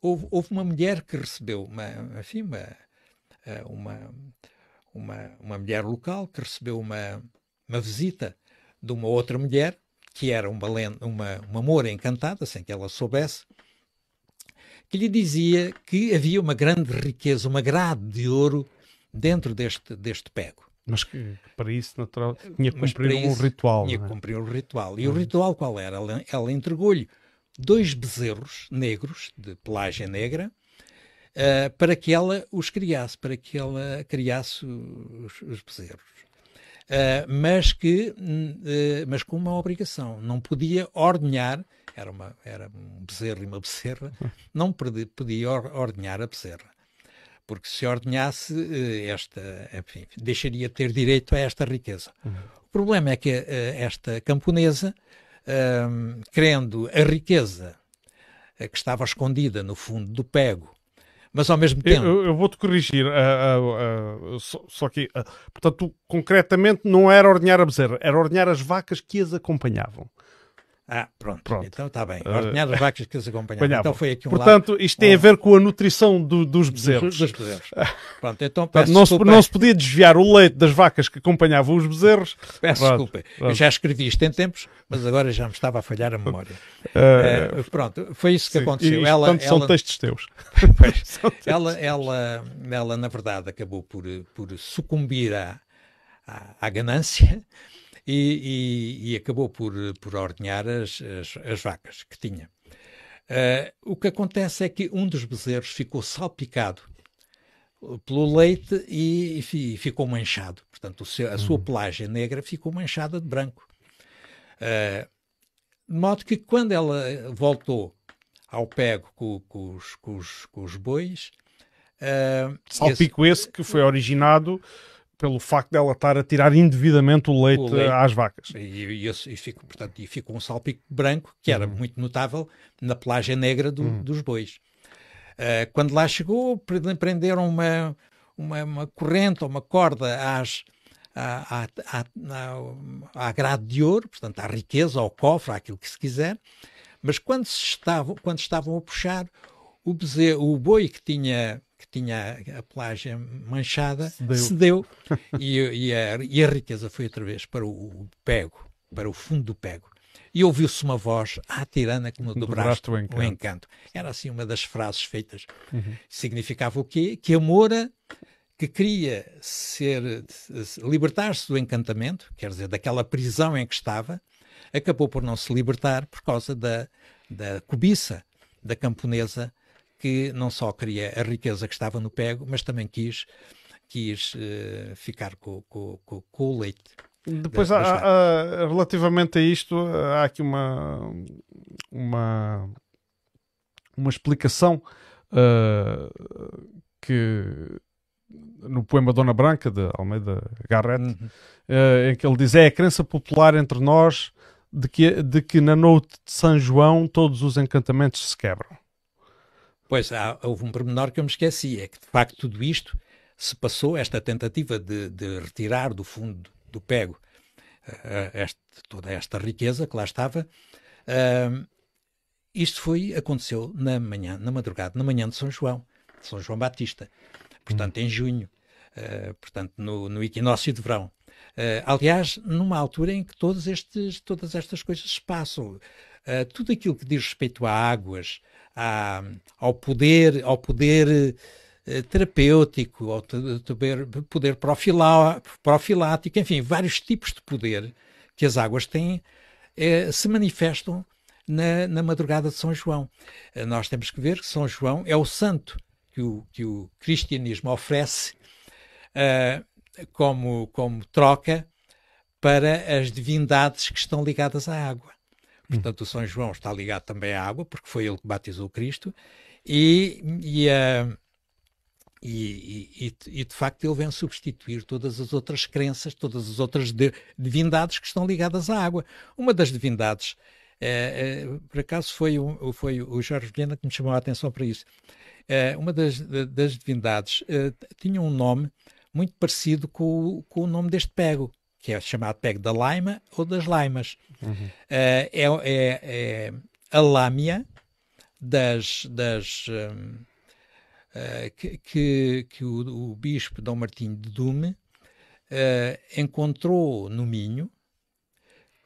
houve, houve uma mulher que recebeu uma, enfim, uma, uma, uma, uma mulher local que recebeu uma, uma visita de uma outra mulher que era uma, uma, uma moura encantada, sem que ela soubesse, que lhe dizia que havia uma grande riqueza, uma grade de ouro dentro deste, deste pego. Mas que, para isso, natural, tinha que cumprir um ritual. Tinha que é? cumprir um ritual. E hum. o uhum. ritual qual era? Ela, ela entregou-lhe dois bezerros negros, de pelagem negra, uh, para que ela os criasse, para que ela criasse os, os bezerros. Eh, mas que uh, mas com uma obrigação não podia ordenhar era uma era um bezerro e uma bezerra não podia, podia ordenhar a bezerra porque se ordenhasse uh, esta enfim, deixaria de ter direito a esta riqueza uhum. o problema é que esta camponesa hum, querendo a riqueza que estava escondida no fundo do pego mas ao mesmo tempo. Eu, eu vou-te corrigir, uh, uh, uh, só, só, que. portanto, tu, concretamente, não era ordenhar a bezerra, era ordenhar as vacas que as acompanhavam. Ah, pronto. pronto. Então está bem. Ah, Ordenhado as vacas que as acompanhavam. Então foi aqui um Portanto, isto tem um... a ver com a nutrição do, dos bezerros. Dos, dos bezerros. Pronto, então peço não, se, não se podia desviar o leite das vacas que acompanhavam os bezerros. Peço pronto, desculpa. Pronto. Eu já escrevi isto em tempos, mas agora já me estava a falhar a memória. Uh... Uh, pronto, foi isso que Sim. aconteceu. Isto, ela, portanto, ela... são textos teus. pois, ela, ela, ela, na verdade, acabou por, por sucumbir à, à, à ganância e, e, e acabou por, por ordenhar as, as, as vacas que tinha. Uh, o que acontece é que um dos bezerros ficou salpicado pelo leite e, e ficou manchado. Portanto, seu, a sua hum. pelagem negra ficou manchada de branco. Uh, de modo que quando ela voltou ao pego com, com, os, com, os, com os, bois. Uh, Salpico esse, esse, que foi originado pelo facto dela estar a tirar indevidamente o leite, o leite. às vacas. E, e, e, fico, portanto, e fica um salpico branco, que era uhum. muito notável, na pelagem negra do, uhum. dos bois. Uh, quando lá chegou, prenderam uma, uma, uma corrente ou uma corda às, à, à, à, à, grade de ouro, portanto, à riqueza, ao cofre, àquilo que se quiser. Mas quando, se estavam, quando estavam a puxar, o, bezerro, o boi que tinha que tinha a pelagem manchada, cedeu, cedeu e, e, a, e, a, riqueza foi outra vez para o pego, para o fundo do pego. E ouviu-se uma voz, à ah, tirana, que me dobraste do o encanto. encanto. Era assim uma das frases feitas. Uhum. Significava o quê? Que a Moura, que queria ser, libertar-se do encantamento, quer dizer, daquela prisão em que estava, acabou por não se libertar por causa da, da cobiça da camponesa que não só queria a riqueza que estava no pego, mas também quis, quis uh, ficar com, com, com, com, o leite. Depois, da, relativamente a isto, há aqui uma, uma, uma explicação uh, que no poema Dona Branca, de Almeida Garrett, uhum. uh, em que ele diz: É a crença popular entre nós de que, de que na noite de São João todos os encantamentos se quebram. Pois, há, houve um pormenor que eu me esqueci, é que de facto tudo isto se passou, esta tentativa de, de retirar do fundo do PEGO uh, este, toda esta riqueza que lá estava, uh, isto foi, aconteceu na manhã, na madrugada, na manhã de São João, de São João Batista, portanto hum. em junho, uh, portanto no, no equinócio de verão. Uh, aliás, numa altura em que todos estes, todas estas coisas se passam. Uh, tudo aquilo que diz respeito a águas, à, ao poder, ao poder eh, terapêutico, ao poder, poder profilá, profilático, enfim, vários tipos de poder que as águas têm eh, se manifestam na, na, madrugada de São João. Eh, nós temos que ver que São João é o santo que o, que o cristianismo oferece uh, como, como troca para as divindades que estão ligadas à água. Portanto, o São João está ligado também à água, porque foi ele que batizou Cristo. E, e, uh, e, e, de facto, ele vem substituir todas as outras crenças, todas as outras divindades que estão ligadas à água. Uma das divindades, eh, eh, por acaso, foi, foi o Jorge Vilhena que me chamou a atenção para isso. uma das, das divindades tinha um nome muito parecido com, com o nome deste pego, que é chamado pego da laima ou das laimas. Uhum. Uh, é, é, é, a lámia das. das um, uh, eh, que, que, que o, o, bispo Dom Martinho de Dume uh, encontrou no Minho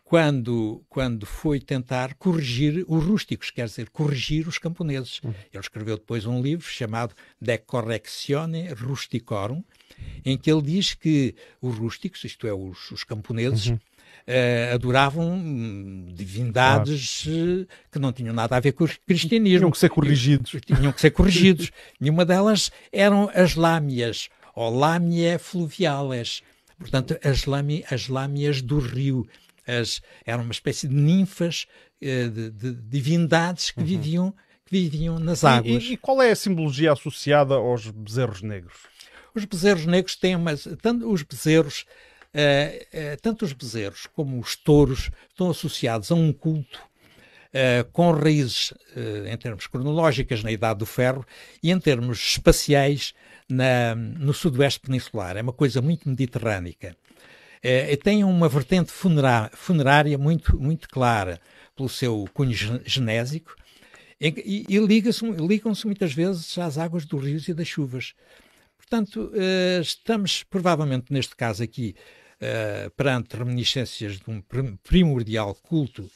quando, quando foi tentar corrigir os rústicos, quer dizer, corrigir os camponeses. Uhum. Ele escreveu depois um livro chamado De Correctione Rusticorum, em que ele diz que os rústicos, isto é, os, os camponeses, uhum. Uh, adoravam hum, divindades claro. Eh, que não tinham nada a ver com o cristianismo. Tinham que ser corrigidos. Tinham que ser corrigidos. Nenhuma delas eram as lámias, ou lámia fluviales. Portanto, as, as lámias do rio. As, eram uma espécie de ninfas, uh, de, de, divindades que, uhum. viviam, que viviam nas águas. e, e qual é a simbologia associada aos bezerros negros? Os bezerros negros têm mais. Tanto os bezerros, uh, tanto os bezerros como os touros estão associados a um culto Uh, com raízes uh, em termos cronológicas na Idade do Ferro e em termos espaciais na, no Sudoeste Peninsular. É uma coisa muito mediterrânica. Uh, tem uma vertente funerária, funerária muito, muito clara pelo seu cunho genésico e, e, e ligam-se muitas vezes às águas dos rios e das chuvas portanto, eh, estamos provavelmente neste caso aqui eh, perante reminiscências de um primordial culto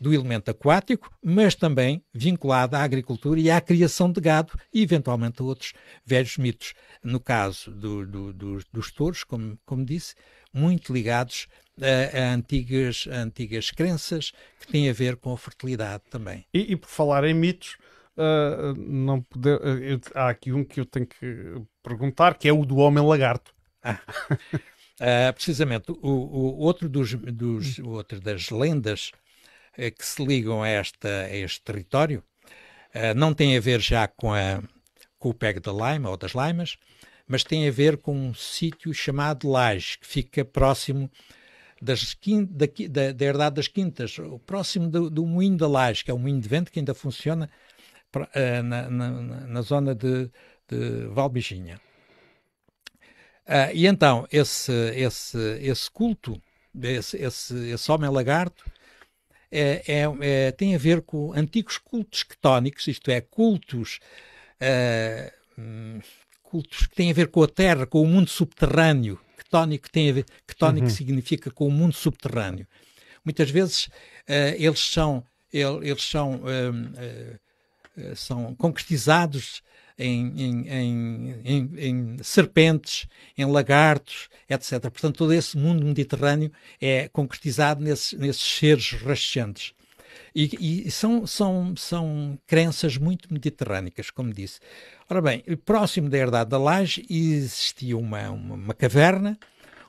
do elemento aquático, mas também vinculado à agricultura e à criação de gado e, eventualmente, a outros velhos mitos. No caso do, do, do, dos touros, como, como, disse, muito ligados a, a, antigas, a antigas crenças que têm a ver com a fertilidade também. E, e por falar em mitos, uh, não poder. Uh, eu, há aqui um que eu tenho que perguntar, que é o do Homem Lagarto. Ah. Uh, precisamente, o, o outro, dos, dos, outro das lendas uh, que se ligam a, esta, a este território uh, não tem a ver já com, a, com o Pego da Laima ou das Laimas, mas tem a ver com um sítio chamado Laje, que fica próximo das da, da, da herdade das Quintas, próximo do, do Moinho da Laje, que é um moinho de vento que ainda funciona pra, eh, na, na, na, zona de, de Uh, e então, esse, esse, esse culto, esse, esse, esse homem lagarto, é, é, é, tem a ver com antigos cultos quetónicos, isto é, cultos, uh, cultos que têm a ver com a terra, com o mundo subterrâneo. Quetónico, tem a ver, quetónico uhum. significa com o mundo subterrâneo. Muitas vezes uh, eles são, eles são hum, eh, eh, são concretizados em, em, em, em, serpentes, em lagartos, etc. Portanto, todo esse mundo mediterrâneo é concretizado nesses, nesses seres rastejantes. E, e, são, são, são crenças muito mediterrânicas, como disse. Ora bem, próximo da herdade da laje existia uma, uma, uma caverna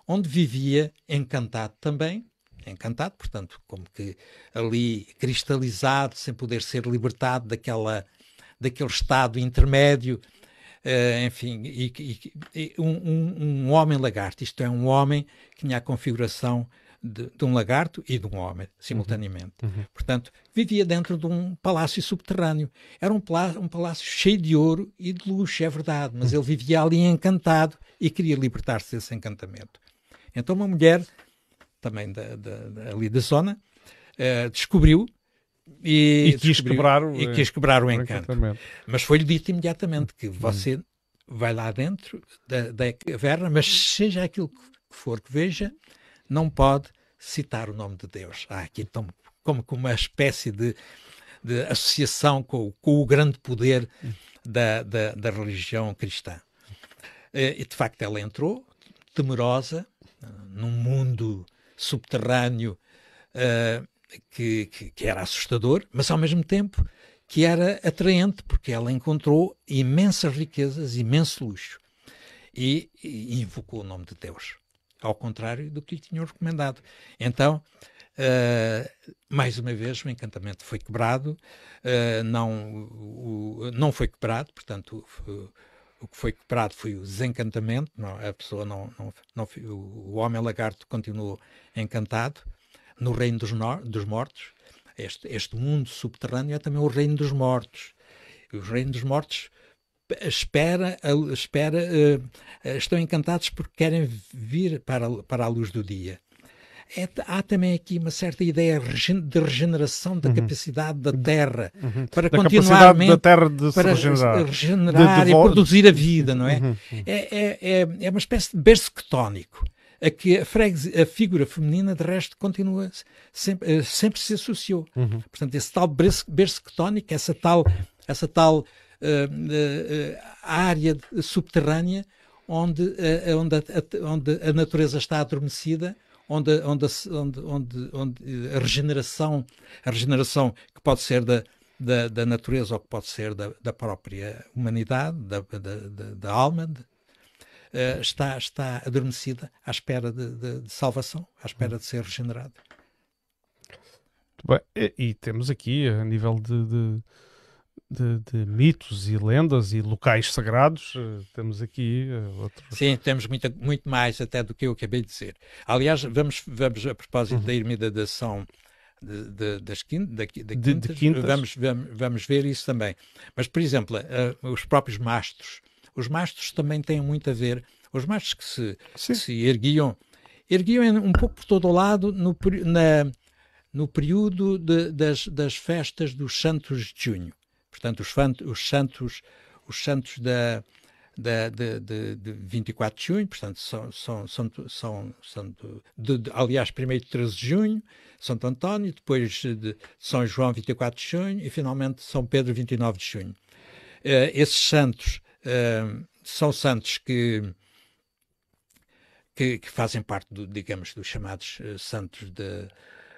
onde vivia, encantado também, encantado, portanto, como que ali cristalizado, sem poder ser libertado daquela, daquele estado intermédio, uh, enfim, e, e, e um, um, homem lagarto, isto é, um homem que tinha a configuração de, de um lagarto e de um homem, simultaneamente. Uhum. uhum. Portanto, vivia dentro de um palácio subterrâneo. Era um palácio, um palácio cheio de ouro e de luxo, é verdade, mas uhum. ele vivia ali encantado e queria libertar-se desse encantamento. Então, uma mulher também da, da, da ali da zona, uh, descobriu e, e, quis quebrar o, e quis quebrar o é, encanto. Mas foi-lhe dito imediatamente que hum. você hum. vai lá dentro da, da, caverna, mas seja aquilo que for que veja, não pode citar o nome de Deus. Há aqui então, como, como uma espécie de, de associação com, com, o grande poder da, da, da religião cristã. Eh, e de facto ela entrou, temerosa, num mundo subterrâneo uh, que, que, que, era assustador, mas ao mesmo tempo que era atraente, porque ela encontrou imensas riquezas, imenso luxo. E, e invocou o nome de Deus, ao contrário do que lhe tinham recomendado. Então, Uh, mais uma vez o encantamento foi quebrado, uh, não, o, não foi quebrado, portanto, o que foi quebrado foi o desencantamento, não, é? a pessoa não, não, não, o homem lagarto continuou encantado no reino dos, no, dos mortos. Este, este mundo subterrâneo é também o reino dos mortos. E o reino dos mortos espera, espera, uh, estão encantados porque querem vir para, para a luz do dia é, há também aqui uma certa ideia de regeneração da uhum. capacidade da terra uhum. para da continuar da terra de se regenerar, regenerar de, de e produzir a vida, não é? Uhum. É, é? é, é uma espécie de berço tónico a que a, a, figura feminina, de resto, continua, sempre, eh, sempre se associou. Uhum. Portanto, esse tal bersectónico, essa tal, essa tal uh, uh, área subterrânea onde, onde, a, onde a natureza está adormecida, onde, onde, onde, onde, eh, onde a regeneração, a regeneração que pode ser da, da, da natureza ou que pode ser da, da própria humanidade, da, da, da alma, de, uh, está, está adormecida à espera de, de, de salvação, à espera de ser regenerada. Bem, e, e temos aqui, a nível de, de de, de, mitos e lendas e locais sagrados, eh, temos aqui eh, outro... Sim, temos muita, muito mais até do que eu acabei de dizer. Aliás, vamos, vamos a propósito uhum. da ermida da São de, de, das quintas, da, da quintas, de, quintas. Vamos, vamos, vamos, ver isso também. Mas, por exemplo, uh, os próprios mastros. Os mastros também têm muito a ver. Os mastros que se, se erguiam, erguiam um pouco por todo o lado no, na, no período das, das festas dos santos de junho Portanto, os, os santos, os santos da, da, de, de, de 24 de junho, portanto, são, são, são, são, são de, de, aliás, primeiro de 13 de junho, Santo António, depois de São João, 24 de junho, e finalmente São Pedro, 29 de junho. Uh, esses santos uh, são santos que, que, que, fazem parte, do, digamos, dos chamados uh, santos de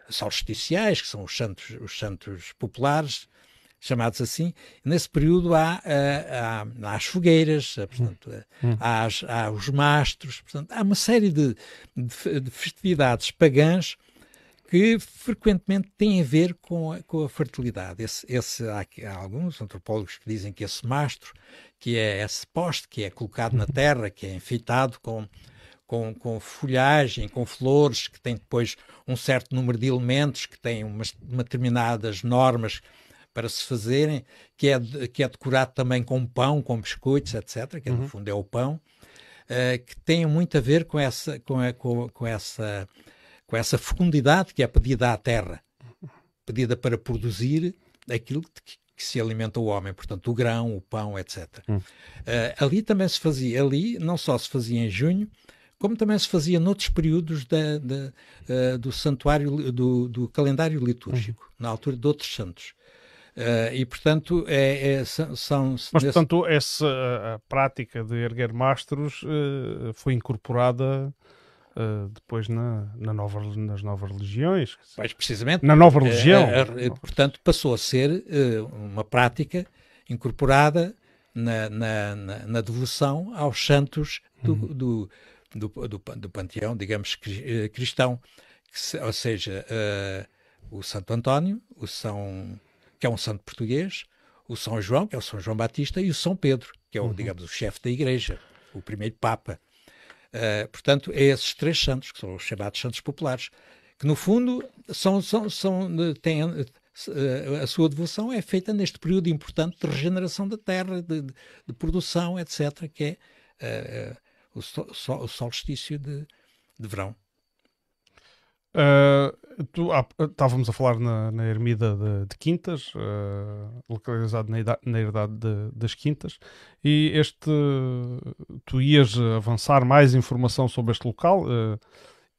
solsticiais, que são os santos, os santos populares, chamados assim. Nesse período há, eh, há, há as fogueiras, portanto, eh, hum. Hum. há, há, os mastros, portanto, há uma série de, de, de festividades pagãs que frequentemente têm a ver com a, com a fertilidade. Esse, esse, há, há, alguns antropólogos que dizem que esse mastro, que é esse poste que é colocado na uhum. terra, que é enfeitado com, com, com folhagem, com flores, que tem depois um certo número de elementos, que tem umas, determinadas normas para se fazerem, que é, que é decorado também com pão, com biscoitos, etc., que é, uhum. no fundo é o pão, uh, que tem muito a ver com essa, com, a, com, com, essa, com essa fecundidade que é pedida à terra, pedida para produzir aquilo que, que se alimenta o homem, portanto, o grão, o pão, etc. Uhum. Uh, eh, ali também se fazia, ali não só se fazia em junho, como também se fazia noutros períodos da, da, uh, do santuário, do, do calendário litúrgico, uhum. na altura de outros santos. Uh, e, portanto, é, é são... Mas, nesse... portanto, essa prática de erguer mastros uh, foi incorporada... Uh, depois na, na nova, nas novas religiões. mais precisamente. Na nova religião. portanto, passou a ser uma prática incorporada na, na, na, devoção aos santos do, uhum. do, do, do, do, panteão, digamos, cristão, que, ou seja, uh, o Santo António, o São que é um santo português, o São João, que é o São João Batista, e o São Pedro, que é o, uhum. digamos, o chefe da Igreja, o primeiro Papa. Uh, portanto, é esses três santos, que são os chamados santos populares, que no fundo são, são, são, têm, eh, a sua devoção é feita neste período importante de regeneração da terra, de, de produção, etc., que é uh, o, sol, o solstício de, de verão. Uh, tu, estávamos a falar na, na ermida de, de Quintas, uh, localizado na, idade, na herdade de, das Quintas, e este tu ias avançar mais informação sobre este local uh,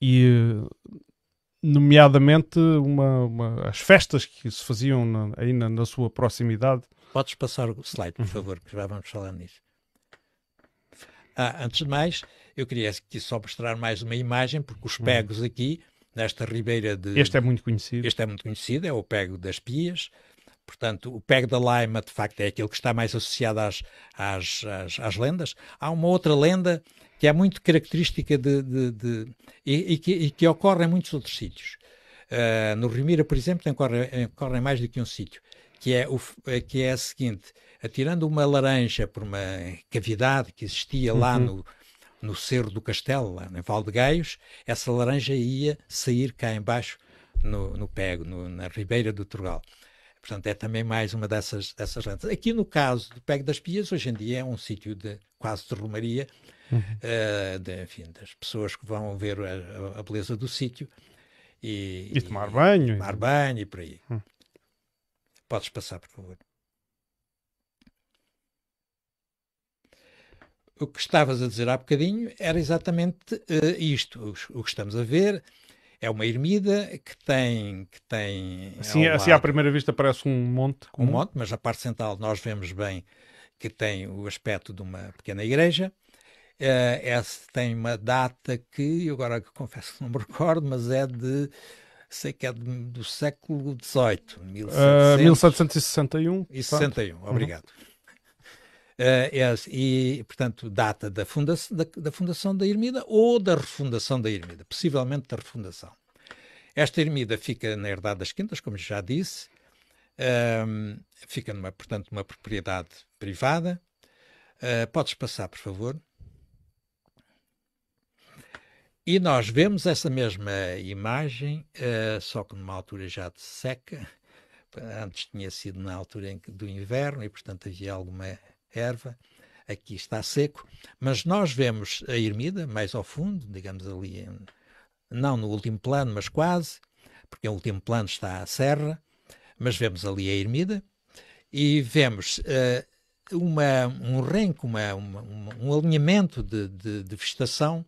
e nomeadamente uma, uma, as festas que se faziam na, aí na, sua proximidade. Podes passar o slide, por uhum. favor, que já vamos falar nisso. Ah, antes de mais, eu queria aqui só mostrar mais uma imagem, porque os hum. pegos aqui nesta ribeira de... Este é muito conhecido. Este é muito conhecido, é o Pego das Pias. Portanto, o Pego da Laima, de facto, é aquele que está mais associado às, às, às, às lendas. Há uma outra lenda que é muito característica de, de, de e, e, que, e, que, ocorre em muitos outros sítios. Uh, no rimira por exemplo, ocorre, ocorre em mais do que um sítio, que é, o, eh, que é a seguinte, atirando uma laranja por uma cavidade que existia lá uhum. no, no Cerro do Castelo, lá em Valdegaios, essa laranja ia sair cá embaixo no, no Pego, no, na Ribeira do Turgal. Portanto, é também mais uma dessas, dessas Aqui no caso do Pego das Pias, hoje em dia é um sítio de quase de romaria, uhum. uh, de, enfim, das pessoas que vão ver a, a beleza do sítio e, e, tomar banho. E tomar banho e por aí. Uhum. Podes passar, por favor. o que estavas a dizer há bocadinho era exatamente uh, isto. O, o, que estamos a ver é uma ermida que tem. Que tem assim, assim à primeira vista parece um monte. Comum. Um monte, mas a parte central nós vemos bem que tem o aspecto de uma pequena igreja. Uh, essa tem uma data que, eu agora confesso que não me recordo, mas é de sei que é do século XVIII, 1700, uh, 1761. E 61, obrigado. Uhum uh, e, portanto, data da, funda da, da fundação da ermida ou da refundação da ermida, possivelmente da refundação. Esta ermida fica na Herdade das Quintas, como já disse, uh, fica, numa, portanto, numa propriedade privada. Uh, podes passar, por favor. E nós vemos essa mesma imagem, uh, só que numa altura já de seca. Antes tinha sido na altura do inverno e, portanto, havia alguma erva, aqui está seco, mas nós vemos a ermida mais ao fundo, digamos ali, não no último plano, mas quase, porque o último plano está a serra, mas vemos ali a ermida e vemos uh, uma, um renco, uma, uma, um alinhamento de, de, de, vegetação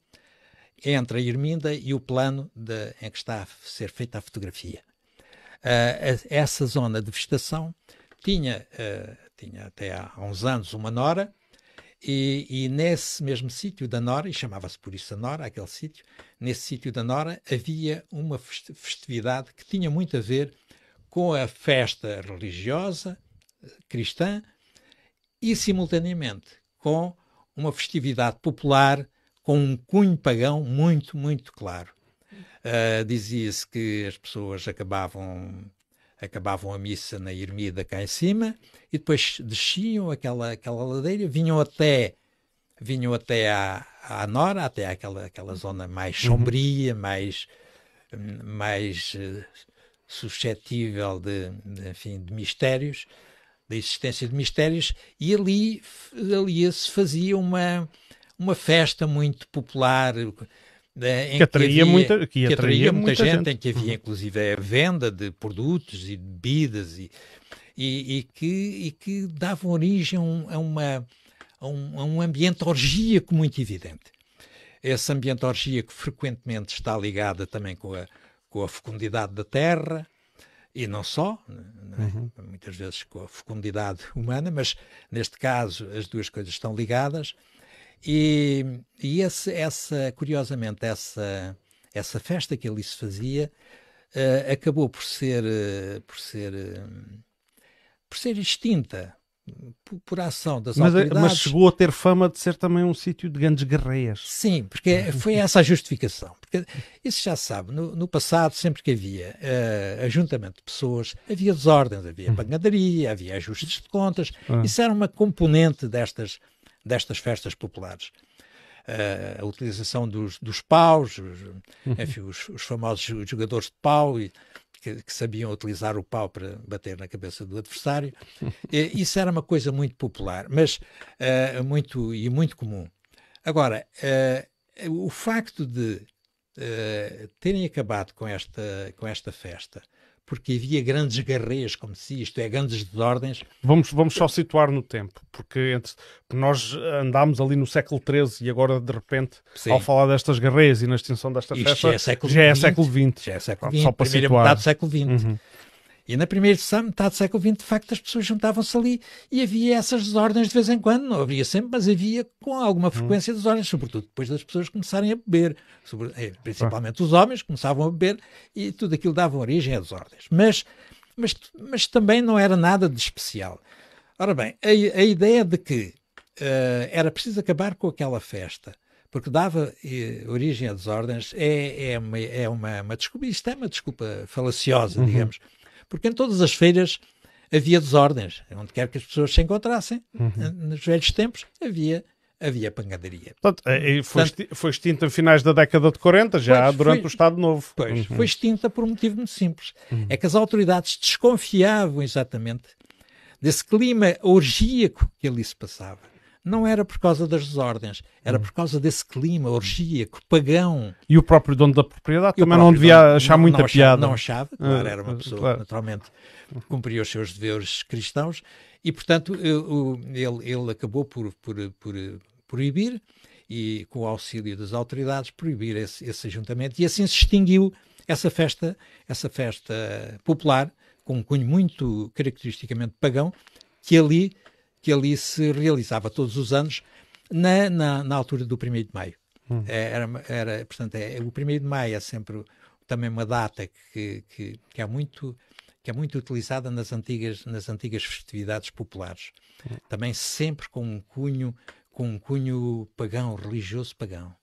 entre a ermida e o plano de, em que está a ser feita a fotografia. Uh, essa zona de vegetação tinha uh, tinha até há uns anos uma nora, e, e nesse mesmo sítio da nora, e chamava-se por isso a nora, aquele sítio, nesse sítio da nora havia uma festividade que tinha muito a ver com a festa religiosa eh, cristã e, simultaneamente, com uma festividade popular com um cunho pagão muito, muito claro. Uh, Dizia-se que as pessoas acabavam acabavam a missa na ermida cá em cima e depois desciam aquela, aquela ladeira, vinham até vinham até à, à Nora, até àquela, aquela zona mais uhum. sombria, uhum. mais, mais uh, suscetível de, de, enfim, de mistérios, da existência de mistérios, e ali, ali se fazia uma, uma festa muito popular né, em que atraía, que havia, muita, que atraía, que atraía muita, muita, gente, gente, em que havia uhum. inclusive a venda de produtos e de bebidas e, e, e que, e que davam origem a, uma, a, um, a um ambiente orgíaco muito evidente. Esse ambiente orgíaco frequentemente está ligado também com a, com a fecundidade da terra, e não só, né, né, uhum. muitas vezes com a fecundidade humana, mas neste caso as duas coisas estão ligadas. E, e esse, essa, curiosamente, essa, essa festa que ali se fazia uh, acabou por ser, uh, por ser, uh, por ser extinta por, por ação das mas, autoridades. Mas chegou a ter fama de ser também um sítio de grandes guerreiras. Sim, porque foi essa a justificação. Porque isso já sabe, no, no passado, sempre que havia uh, ajuntamento de pessoas, havia desordens, havia uhum. pancadaria, havia ajustes de contas. Ah. Isso era uma componente destas destas festas populares. Uh, a utilização dos, dos paus, os, enfim, os, os, famosos jogadores de pau e, que, que, sabiam utilizar o pau para bater na cabeça do adversário. E, isso era uma coisa muito popular, mas uh, muito e muito comum. Agora, uh, o facto de terem acabado com esta, com esta festa, porque havia grandes guerreiras, como se isto é, grandes desordens. Vamos, vamos só situar no tempo, porque entre, nós andámos ali no século XIII e agora, de repente, Sim. ao falar destas guerreiras e na extinção desta isto festa, já é século já XX. É século XX. Já é século XX, só para situar. do século XX. Uhum. E na primeira metade do século XX, de facto, as pessoas juntavam-se ali e havia essas desordens de vez em quando, não havia sempre, mas havia com alguma frequência hum. desordens, sobretudo depois das pessoas começarem a beber, sobre, eh, ah. principalmente os homens começavam a beber e tudo aquilo dava origem a desordens. Mas, mas, mas também não era nada de especial. Ora bem, a, a ideia de que uh, era preciso acabar com aquela festa porque dava eh, origem a desordens, é, é, uma, é uma, uma desculpa, isto é uma desculpa falaciosa, uhum. digamos, porque em todas as feiras havia desordens, onde quer que as pessoas se encontrassem, uhum. Eh, nos velhos tempos havia havia pancadaria. Portanto, eh, foi, Portanto, foi extinta a finais da década de 40, já pois, durante foi, o Estado Novo. Pois, uhum. foi extinta por um motivo muito simples. Uhum. É que as autoridades desconfiavam exatamente desse clima orgíaco que ali se passava não era por causa das desordens, era hum. por causa desse clima orgíaco, pagão. E o próprio dono da propriedade e também não devia dono, achar não, muita não achava, piada. Não achava, claro, ah, era uma ah, pessoa claro. naturalmente cumpria os seus deveres cristãos e, portanto, eh, ele, ele acabou por, por, por eh, proibir e, com o auxílio das autoridades, proibir esse, esse ajuntamento e assim se extinguiu essa festa, essa festa popular com um cunho muito caracteristicamente pagão que ali que ali se realizava todos os anos na, na, na altura do 1 de maio. Hum. É, era, era, portanto, é, o 1 de maio é sempre também uma data que, que, que é muito que é muito utilizada nas antigas, nas antigas festividades populares. Hum. Também sempre com um cunho, com um cunho pagão, religioso pagão.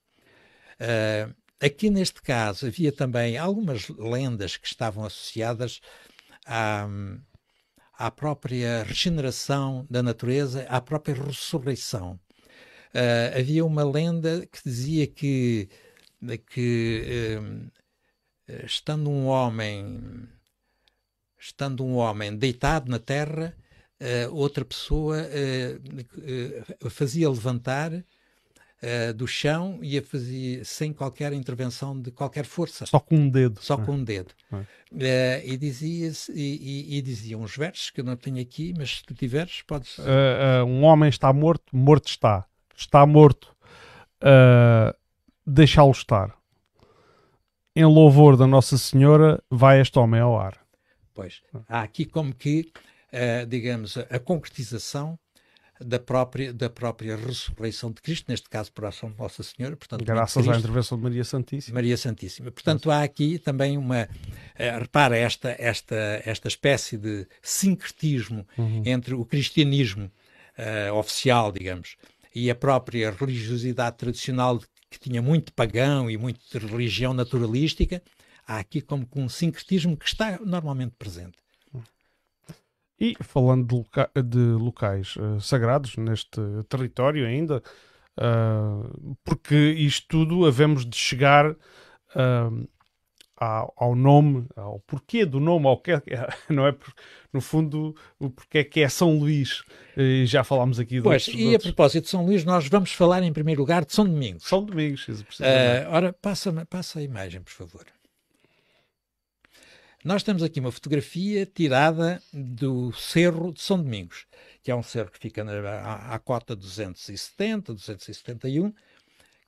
Uh, aqui neste caso havia também algumas lendas que estavam associadas a, à própria regeneração da natureza, à própria ressurreição. Uh, havia uma lenda que dizia que, que eh, estando um homem estando um homem deitado na terra, uh, outra pessoa uh, fazia levantar eh, do chão e a fazia sem qualquer intervenção de qualquer força. Só com um dedo. Só é. com um dedo. É. Uh, e, dizia e, e, e, uns versos que eu não tenho aqui, mas se tu tiveres, podes. Uh, um homem está morto, morto está. Está morto. Deixá-lo estar. Em louvor da Nossa Senhora, vai este homem ao ar. Pois, há aqui como que, digamos, a concretização da própria, da própria ressurreição de Cristo, neste caso por ação de Nossa Senhora. Portanto, Graças Cristo, à intervenção de Maria Santíssima. Maria Santíssima. Portanto, há aqui também uma. Eh, repara, esta, esta, esta espécie de sincretismo uhum. entre o cristianismo uh, oficial, digamos, e a própria religiosidade tradicional, que tinha muito pagão e muito de religião naturalística, há aqui como um sincretismo que está normalmente presente. E falando de, loca de locais uh, sagrados neste território ainda, uh, porque isto tudo havemos de chegar uh, eh, ao, ao nome, ao porquê do nome, ao que é, é não é? No fundo, o porquê é que é São Luís. E já falámos aqui de Pois, e outros. a propósito de São Luís, nós vamos falar em primeiro lugar de São Domingos. São Domingos, isso, ora, passa, passa a imagem, por favor. Nós temos aqui uma fotografia tirada do Cerro de São Domingos, que é um cerro que fica na, à, à cota 270, 271, que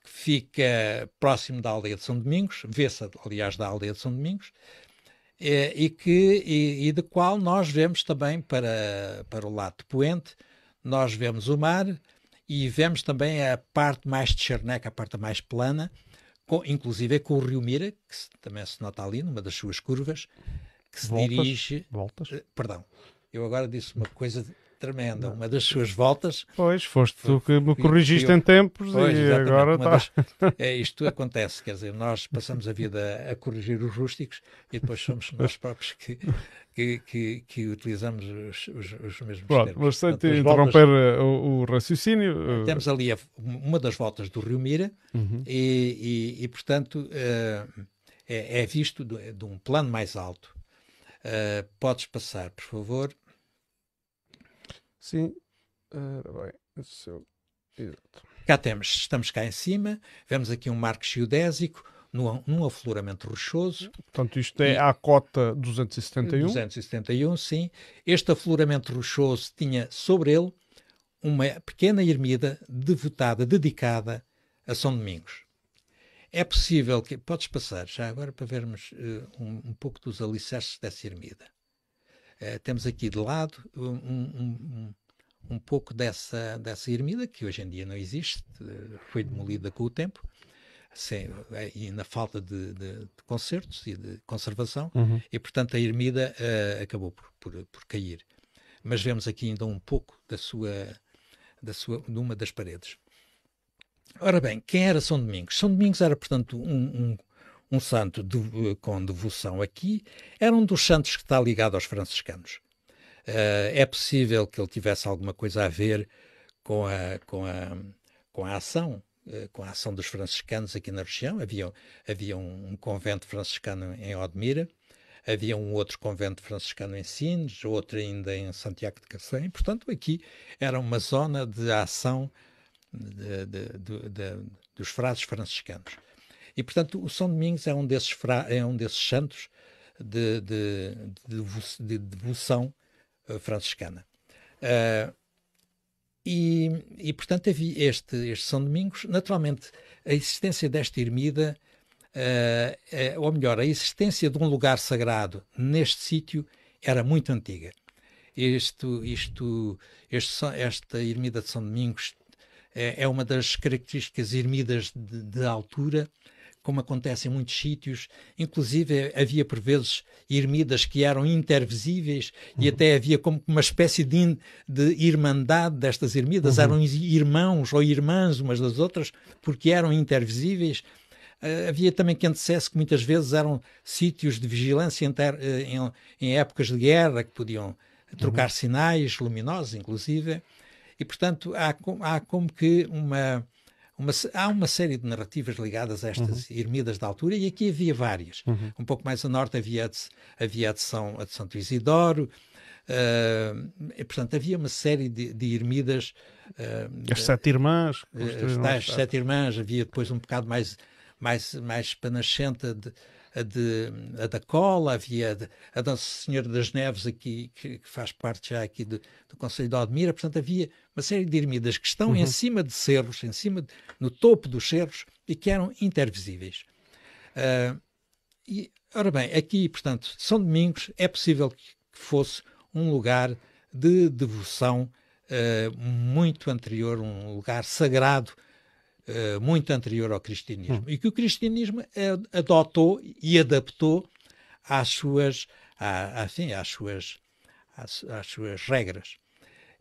fica próximo da aldeia de São Domingos, vê-se, aliás, da aldeia de São Domingos, eh, e, que, e, e de qual nós vemos também para, para o lado de Poente, nós vemos o mar e vemos também a parte mais de Cherneca, a parte mais plana, com, inclusive é com o Rio Mira, que se, também se nota ali numa das suas curvas, que se voltas, dirige. Voltas? Uh, perdão, eu agora disse uma coisa tremenda. Uma das suas voltas. Pois, foste tu que me corrigiste em tempos pois, e agora está. É, isto acontece, quer dizer, nós passamos a vida a corrigir os rústicos e depois somos nós próprios que. Que, que, que utilizamos os, os, os mesmos Pronto, termos. Mas sem te interromper voltas, eh, o, o, raciocínio... Eh, temos ali a, uma das voltas do Rio Mira uhum. e, e, e, portanto, uh, é, é, visto de, de, um plano mais alto. Uh, podes passar, por favor. Sim. Ora bem, seu... Exato. Cá temos, estamos cá em cima, vemos aqui um marco geodésico, num, num afloramento rochoso. Portanto, isto é e, à cota 271. 271, sim. Este afloramento rochoso tinha sobre ele uma pequena ermida devotada, dedicada a São Domingos. É possível que. Podes passar já agora para vermos uh, um, um pouco dos alicerces dessa ermida. Eh, temos aqui de lado um, um, um, pouco dessa, dessa ermida, que hoje em dia não existe, foi demolida com o tempo, sem, eh, e na falta de, de, de concertos e de conservação, uhum. e portanto a ermida uh, acabou por, por, por cair. Mas vemos aqui ainda um pouco da sua, da sua, de uma das paredes. Ora bem, quem era São Domingos? São Domingos era, portanto, um, um santo de, eh, com devoção aqui, era um dos santos que está ligado aos franciscanos. Uh, é possível que ele tivesse alguma coisa a ver com a, com a, com a ação, uh, com a ação dos franciscanos aqui na região. Havia, havia um, convento franciscano em Odmira, havia um outro convento franciscano em Sines, outro ainda em Santiago de Cacém. Portanto, aqui era uma zona de ação de, de, de, dos frades franciscanos. E, portanto, o São Domingos é um desses, fra... é um desses santos de, de, de devoção eh, franciscana. Uh, e, e, portanto, havia este, este São Domingos. Naturalmente, a existência desta ermida, uh, ou melhor, a existência de um lugar sagrado neste sítio era muito antiga. Isto, isto, este, esta ermida de São Domingos é, é uma das características ermidas de, de altura como acontece em muitos sítios. Inclusive, havia por vezes ermidas que eram intervisíveis uhum. e até havia como uma espécie de, de irmandade destas ermidas. Uhum. Eram irmãos ou irmãs umas das outras porque eram intervisíveis. Uh, havia também quem dissesse que muitas vezes eram sítios de vigilância em, uh, eh, em, em épocas de guerra que podiam trocar uhum. sinais luminosos, inclusive. E, portanto, há, há como que uma, uma, há uma série de narrativas ligadas a estas uhum. ermidas da altura, e aqui havia várias. Uhum. Um pouco mais a norte havia a de, havia a de, São, a de Santo Isidoro, uh, e, portanto, havia uma série de, de ermidas. Uh, as Sete Irmãs. Eh, as, as Sete Irmãs, havia depois um bocado mais, mais, mais panascenta de a, de, a da Cola, havia a, de, a Senhora das Neves, aqui, que, que faz parte já aqui do, do Conselho de Aldemira. Portanto, havia uma série de ermidas que estão uhum. em cima de cerros, em cima de, no topo dos cerros e que eram intervisíveis. Uh, e, ora bem, aqui, portanto, São Domingos é possível que, fosse um lugar de devoção uh, muito anterior, um lugar sagrado eh, muito anterior ao cristianismo hum. e que o cristianismo adotou e adaptou às suas, à, assim, às suas, às, às suas regras.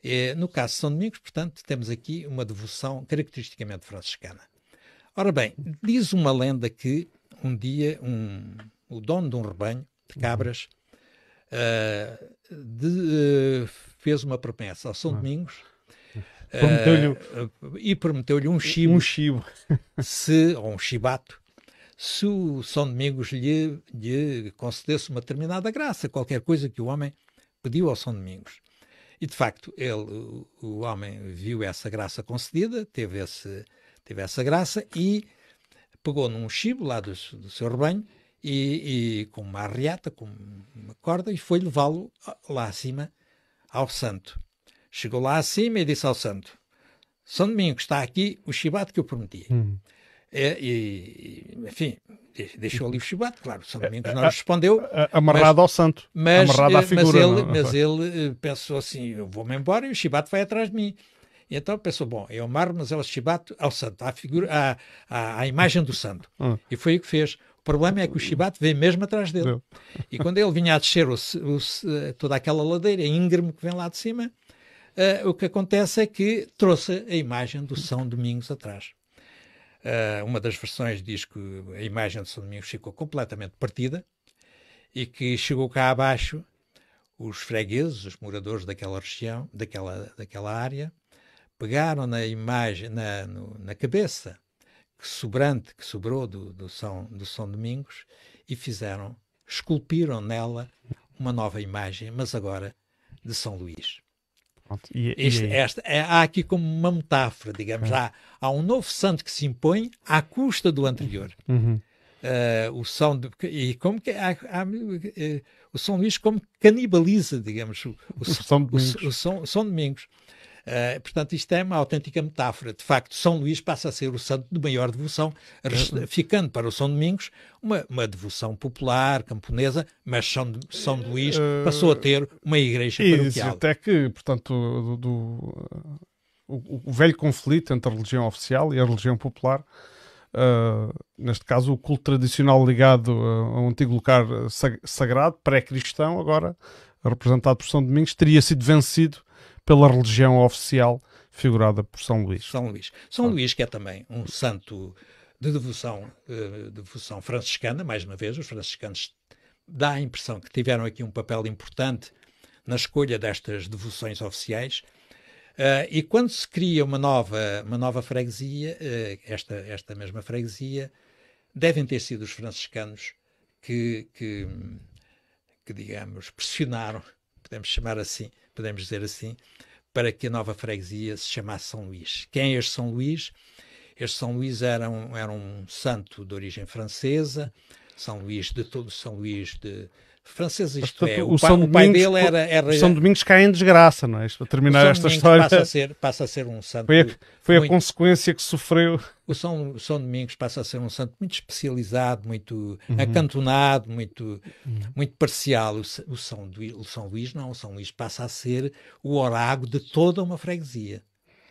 E, no caso de São Domingos, portanto, temos aqui uma devoção caracteristicamente franciscana. Ora bem, diz uma lenda que um dia um, o dono de um rebanho de uhum. cabras uh, de, uh, fez uma promessa ao São Domingos Uh, e prometeu-lhe um chibo. Um chibo. se, ou um chibato, se o São Domingos lhe, lhe concedesse uma determinada graça, qualquer coisa que o homem pediu ao São Domingos. E de facto, ele, o homem viu essa graça concedida, teve, esse, teve essa graça e pegou num chibo lá do, do seu rebanho e, e, com uma arriata, com uma corda, e foi levá-lo ah, lá acima ao santo. Chegou lá acima e disse ao santo: São Domingos está aqui o chibate que eu prometi. Hum. É, e, enfim, deixou ali o chibate, claro, São Domingos não respondeu. Amarrado mas, ao santo, mas, amarrado à eh, figura. É? Mas ele, mas eh, ele pensou assim, eu vou-me embora e o chibate vai atrás de mim. E então pensou, bom, eu amarro, mas é o chibate, ao santo, à, figura, à, à, à imagem do santo. Hum. E foi o que fez. O problema é que o chibate veio mesmo atrás dele. Deu. E quando ele vinha a descer o, o, toda aquela ladeira íngreme que vem lá de cima, uh, o que acontece é que trouxe a imagem do São Domingos atrás. Uh, uma das versões diz que a imagem de São Domingos ficou completamente partida e que chegou cá abaixo os fregueses, os moradores daquela região, daquela, daquela área, pegaram na imagem, na, no, na cabeça que sobrante, que sobrou do, do, São, do São Domingos e fizeram, esculpiram nela uma nova imagem, mas agora de São Luís. E, e esta, é, há aqui como uma metáfora, digamos. Hum. Há, há um novo santo que se impõe à custa do anterior. Uhum. Uh, o São de, e como que há, há, uh, o São Luís como canibaliza digamos o, o, o São Domingos, o, o São, São Domingos. Uh, portanto, isto é uma autêntica metáfora. De facto, São Luís passa a ser o santo de maior devoção, uhum. ficando para o São Domingos uma, uma devoção popular, camponesa, mas São, São Luís eh, passou a ter uma igreja uh, paroquial. até que, portanto, do, do o, o, velho conflito entre a religião oficial e a religião popular Uh, neste caso, o culto tradicional ligado a um antigo lugar sagrado, pré-cristão, agora representado por São Domingos, teria sido vencido pela religião oficial figurada por São Luís. São Luís. São ah. Luís, que é também um santo de devoção, de eh, devoção franciscana, mais uma vez, os franciscanos dá a impressão que tiveram aqui um papel importante na escolha destas devoções oficiais. Uh, e quando se cria uma nova, uma nova freguesia, uh, esta, esta mesma freguesia, devem ter sido os franciscanos que, que, que digamos, pressionaram, podemos chamar assim, podemos dizer assim, para que a nova freguesia se chamasse São Luís. Quem é este São Luís? Este São Luís era um, era um santo de origem francesa, São Luís de todo São Luís de, franceses isto é. O, o, pai, Domingos, pai dele era, era. São Domingos cai é em desgraça, não é? Para terminar esta Domingos história. Passa a, ser, passa a ser um santo. Foi a, foi muito... a consequência que sofreu. O São, São Domingos passa a ser um santo muito especializado, muito uhum. acantonado, muito, uhum. muito parcial. O, o, São, o São Luís não, o São Luís passa a ser o oráculo de toda uma freguesia,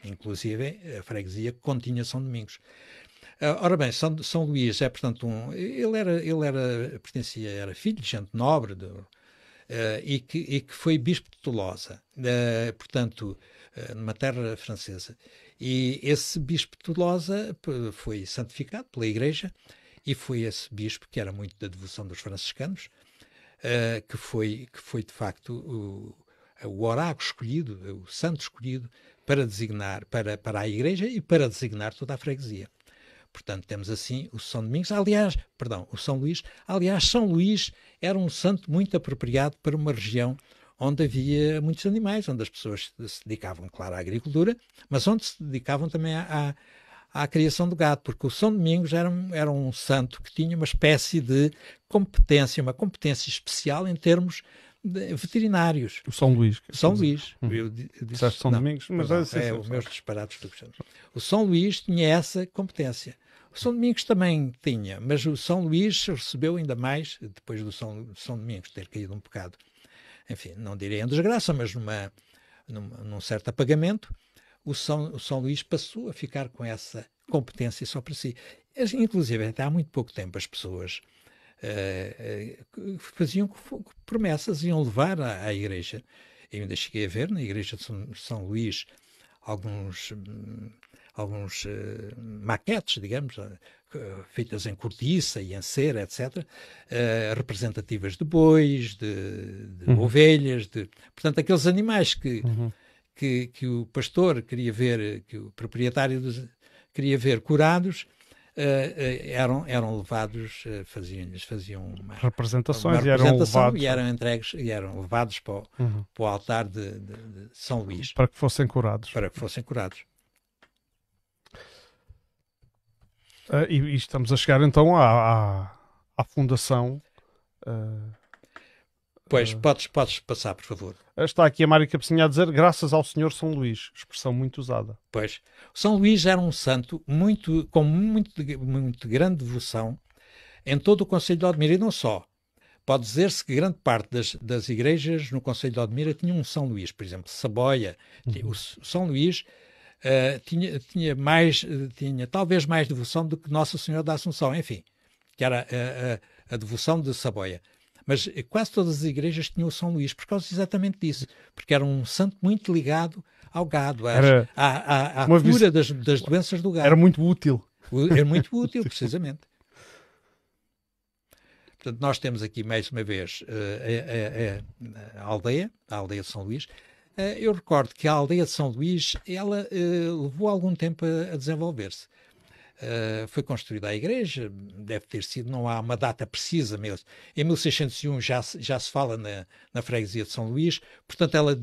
inclusive a freguesia que continha São Domingos. Eh, ora bem, São, São Luís é, portanto, um, ele, era, ele era, pertencia, era filho de gente nobre de, uh, e, que, e que foi bispo de Tolosa, uh, portanto, uh, numa terra francesa. E esse bispo de Tolosa foi santificado pela Igreja e foi esse bispo, que era muito da devoção dos franciscanos, que, foi, que foi, de facto, o, o oráculo escolhido, o santo escolhido, para designar, para, para a Igreja e para designar toda a freguesia. Portanto, temos assim o São Domingos, aliás, perdão, o São Luís. Aliás, São Luís era um santo muito apropriado para uma região onde havia muitos animais, onde as pessoas se dedicavam, claro, à agricultura, mas onde se dedicavam também à, à, à criação do gado, porque o São Domingos era, era um santo que tinha uma espécie de competência, uma competência especial em termos veterinários. O São Luís. São Luís. Hum. São não, Domingos, mas não, é, é, é os meus disparados. O São Luís tinha essa competência. São Domingos também tinha, mas o São Luís recebeu ainda mais, depois do São, São Domingos ter caído um bocado, enfim, não direi em desgraça, mas numa, num certo apagamento, o São, o São Luís passou a ficar com essa competência só para si. Inclusive, até há muito pouco tempo, as pessoas uh, uh, faziam promessas, iam levar à, à igreja. Eu ainda cheguei a ver na igreja de São, São Luís alguns. Um, alguns uh, maquetes, digamos, uh, feitas em cortiça e em cera, etc., uh, eh, representativas de bois, de, de uhum. ovelhas, de, portanto, aqueles animais que, uhum. que, que, o pastor queria ver, que o proprietário dos, queria ver curados, Uh, uh, eram, eram levados, uh, faziam-lhes faziam uma, representações uma eram levados, e eram entregues e eram levados para o, uhum. para o altar de, de, de, São Luís. Para que fossem curados. Para que fossem curados. Uh, e, e, estamos a chegar então à, à, à fundação. Uh, pois, uh, podes, podes passar, por favor. Está aqui a Mário Capecinha a dizer, graças ao Senhor São Luís, expressão muito usada. Pois, São Luís era um santo muito, com muito, muito grande devoção em todo o Conselho de Odmira, e não só. Pode dizer-se que grande parte das, das igrejas no Conselho de Odmira tinham um São Luís, por exemplo, Saboia. Uhum. O São Luís uh, tinha, tinha mais, eh, tinha talvez mais devoção do que Nossa Senhora da Assunção, enfim, que era a, eh, a, a devoção de Saboia. Mas quase todas as igrejas tinham o São Luís por causa exatamente disso, porque era um santo muito ligado ao gado, às, era, à, à, à cura das, das doenças do gado. Era muito útil. Era é muito útil, precisamente. Portanto, nós temos aqui mais uma vez a, a, a aldeia, a aldeia de São Luís, eh, eu recordo que a aldeia de São Luís ela eh, levou algum tempo a, a desenvolver-se. Uh, foi construída a igreja, deve ter sido, não há uma data precisa mesmo. Em 1601 já, já se fala na, na freguesia de São Luís, portanto, ela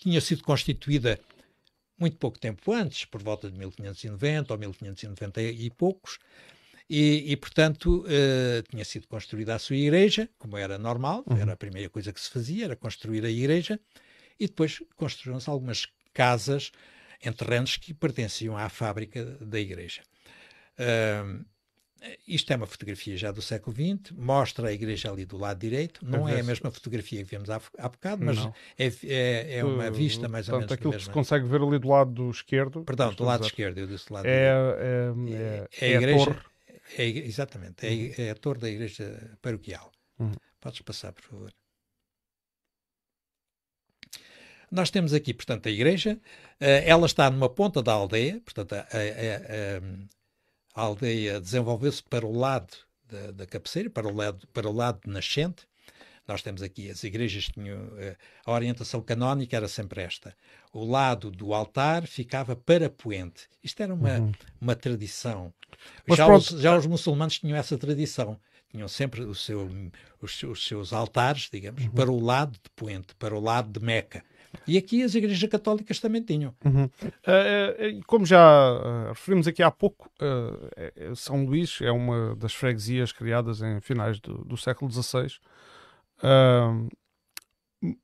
tinha sido constituída muito pouco tempo antes, por volta de 1590 ou 1590 e poucos, e, e portanto, uh, tinha sido construída a sua igreja, como era normal, uhum. era a primeira coisa que se fazia, era construir a igreja. E depois construíram-se algumas casas em terrenos que pertenciam à fábrica da igreja. isto é uma fotografia já do século XX, mostra a igreja ali do lado direito, não é a mesma fotografia que vimos há, há bocado, mas é, é, é, uma uh, vista mais ou Portanto, menos aquilo que se consegue ver ali do lado esquerdo... Perdão, do lado é, esquerdo, eu disse do lado é, direito. É, é, é, a é igreja, torre. É exatamente, uhum. é, a torre da igreja paroquial. Uhum. Podes passar, por favor. Nós temos aqui, portanto, a igreja, eh, ela está numa ponta da aldeia, portanto, a, a, a, a aldeia desenvolveu-se para o lado da, da, cabeceira, para o lado, para o lado nascente. Nós temos aqui as igrejas tinham eh, a orientação canónica era sempre esta. O lado do altar ficava para poente. Isto era uma, uhum. uma tradição. Já, os, já os muçulmanos tinham essa tradição tinham sempre o seu, os, os, seus altares, digamos, uhum. para o lado de Poente, para o lado de Meca. E aqui as igrejas católicas também tinham. Uhum. Uh, como já eh, referimos aqui há pouco, uh, São Luís é uma das freguesias criadas em finais do, do século XVI. Uh,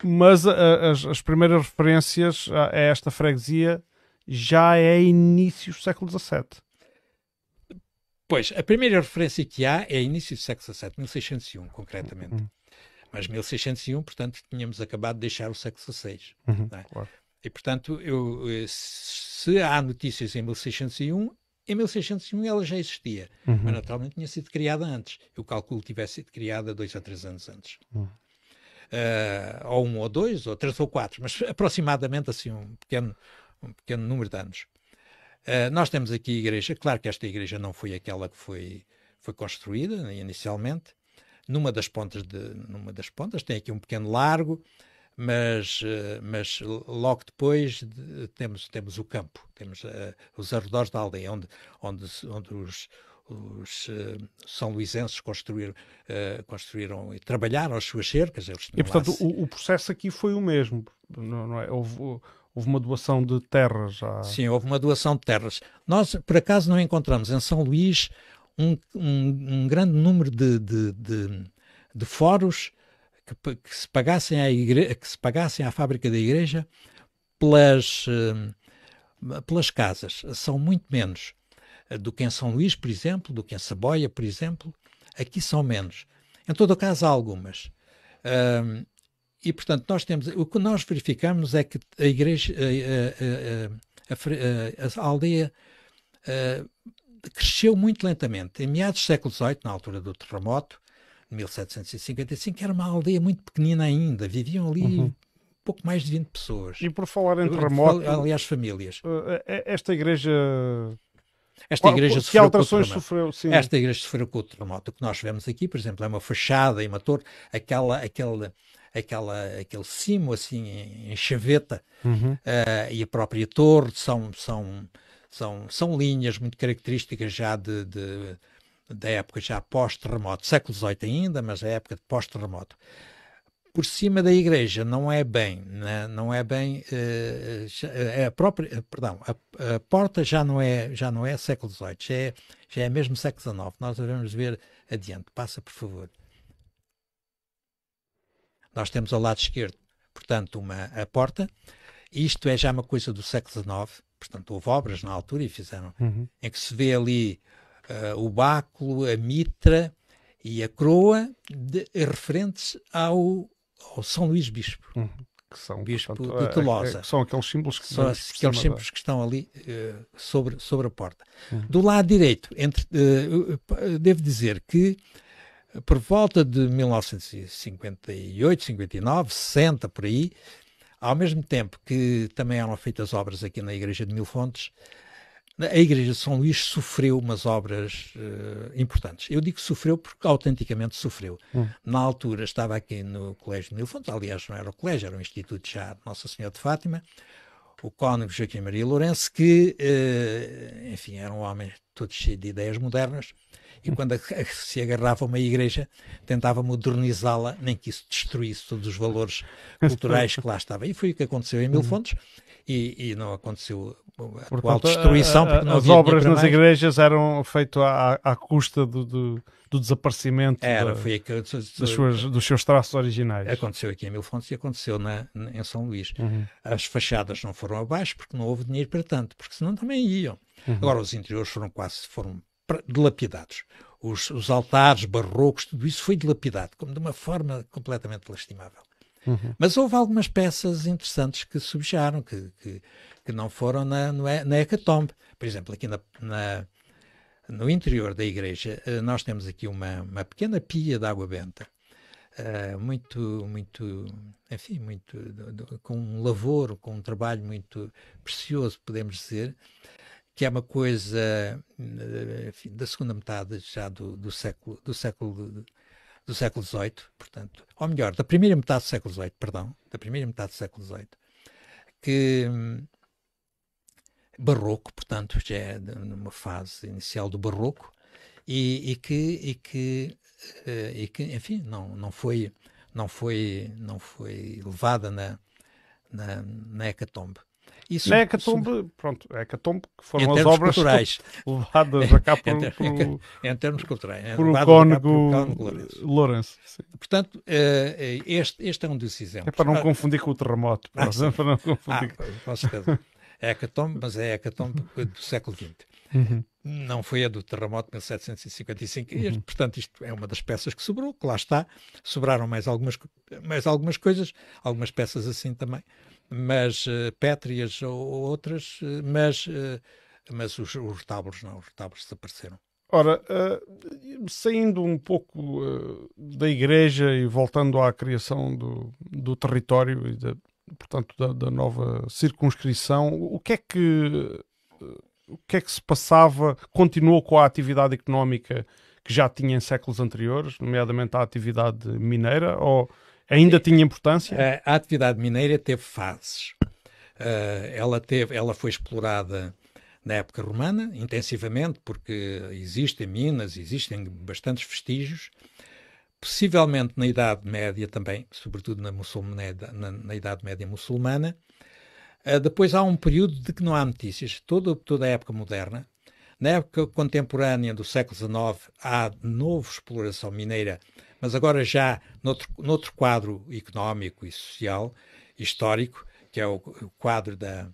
mas as, as, primeiras referências a, a esta freguesia já é início do século XVII. Pois, a primeira referência que há é início do século XVII, 1601, concretamente. Uhum. Mas 1601, portanto, tínhamos acabado de deixar o século XVI. Uhum, é? claro. E, portanto, eu, eh, se há notícias em 1601, em 1601 ela já existia, uhum. mas naturalmente tinha sido criada antes. Eu calculo que tivesse sido criada dois ou três anos antes. Uhum. Uh, ou um ou dois, ou três ou quatro, mas aproximadamente assim um pequeno, um pequeno número de anos. Uh, nós temos aqui a igreja, claro que esta igreja não foi aquela que foi, foi construída né, inicialmente, numa das pontas de, numa das pontas tem aqui um pequeno largo, mas eh, mas logo depois de, temos temos o campo, temos uh, os arredores da aldeia onde onde onde os os uh, são luizenses construíram, uh, construíram e trabalharam as suas cercas. e, portanto, o, o, processo aqui foi o mesmo, não, não é? Houve, houve, uma doação de terras. À... Sim, houve uma doação de terras. Nós, por acaso, não encontramos em São Luís um, um, um grande número de, de, de, de fóruns que, que, se pagassem à igre, que se pagassem à fábrica da igreja pelas, eh, pelas casas. São muito menos do que em São Luís, por exemplo, do que em Saboia, por exemplo. Aqui são menos. Em todo caso, há algumas. e, portanto, nós temos. O que nós verificamos é que a igreja. a, a, a, a aldeia eh, cresceu muito lentamente. Em meados do século XVIII, na altura do terremoto, 1755, era uma aldeia muito pequenina ainda, viviam ali uhum. pouco mais de 20 pessoas. E por falar em terremoto. Aliás, famílias. Eh, eh, eh, esta igreja. Esta igreja que alterações sofreu? Sim. Esta igreja sofreu com o terremoto. O que nós vemos aqui, por exemplo, é uma fachada e uma torre, aquela, aquela, aquela, aquele cimo assim em chaveta uhum. uh, e a própria torre são, são são, são linhas muito características já de, de da época já pós-terremoto, século XVIII ainda, mas a época de pós-terremoto. Por cima da igreja não é bem, né? não é bem é a própria, perdão, a, a, porta já não é já não é século XVIII, já é, já é mesmo século XIX. Nós devemos ver adiante. Passa por favor. Nós temos ao lado esquerdo, portanto, uma a porta. Isto é já uma coisa do século XIX portanto, houve obras na altura e fizeram, uhum. em que se vê ali uh, o báculo, a mitra e a coroa de, referentes ao, ao São Luís Bispo. Uhum. Que são, Bispo portanto, de Tolosa. É, é, são aqueles símbolos que, são aqueles símbolos que estão ali uh, sobre, sobre a porta. Uhum. Do lado direito, entre, uh, devo dizer que por volta de 1958, 59, 60 por aí, ao mesmo tempo que também eram feitas obras aqui na Igreja de Mil Fontes, a Igreja de São Luís sofreu umas obras uh, importantes. Eu digo sofreu porque autenticamente sofreu. Hum. Na altura estava aqui no Colégio de Mil Fontes, aliás, não era o colégio, era o Instituto já de Nossa Senhora de Fátima, o cônego Joaquim Maria Lourenço, que, uh, enfim, era um homem todo cheio de ideias modernas, e quando se agarrava uma igreja, tentava modernizá-la, nem que isso destruísse todos os valores culturais que lá estavam E foi o que aconteceu em Mil uhum. Fontes, e, e não aconteceu a atual destruição. Porque não as obras nas igrejas eram feitas à, à custa do, do, do desaparecimento Era, da, que, das suas, dos seus traços originais. Aconteceu aqui em Mil Fontes e aconteceu na, em São Luís. Uhum. As fachadas não foram abaixo porque não houve dinheiro para tanto, porque senão também iam. Uhum. Agora os interiores foram quase foram dilapidados. Os, os, altares barrocos, tudo isso foi dilapidado, como de uma forma completamente lastimável. Uhum. Mas houve algumas peças interessantes que subjaram, que, que, que não foram na, na hecatombe. Por exemplo, aqui na, na, no interior da igreja, eh, nós temos aqui uma, uma pequena pia de água benta, uh, muito, muito, enfim, muito, com um lavoro, com um trabalho muito precioso, podemos dizer, que é uma coisa eh, enfim, da segunda metade já do, do século do século do século XVIII, portanto, ou melhor, da primeira metade do século XVIII, perdão, da primeira metade do século XVIII, que hum, barroco, portanto, já é numa fase inicial do barroco e, e que e que eh, e que, enfim, não não foi não foi não foi levada na na, na hecatombe. Isso, é, é Hecatombe, isso... pronto, é Hecatombe, que foram as obras culturais. levadas a cá por, por, em termos culturais, por, é, o cónigo Lourenço. Portanto, uh, este, este é um desses exemplos. É para não ah, confundir com o terremoto, ah, para, para não confundir. Ah, É hecatombe, mas é hecatombe do século XX. Uhum. Não foi a do terremoto de 1755. Uhum. Portanto, isto é uma das peças que sobrou, que lá está. Sobraram mais algumas, mais algumas coisas, algumas peças assim também mas uh, eh, pétreas ou, ou outras, eh, mas, uh, mas os, os não, os tábulos desapareceram. Ora, uh, saindo um pouco da igreja e voltando à criação do, do território e, portanto, da, da, nova circunscrição, o que é que o que é que se passava? Continuou com a atividade económica que já tinha em séculos anteriores, nomeadamente a atividade mineira, ou Ainda tinha importância? A, a atividade mineira teve fases. Uh, ela, teve, ela foi explorada na época romana, intensivamente, porque existem minas, existem bastantes vestígios. Possivelmente na Idade Média também, sobretudo na, na, na Idade Média muçulmana. Uh, depois há um período de que não há notícias. Todo, toda a época moderna, na época contemporânea do século XIX, há de novo exploração mineira mas agora já noutro, noutro quadro económico e social, histórico, que é o, o quadro da,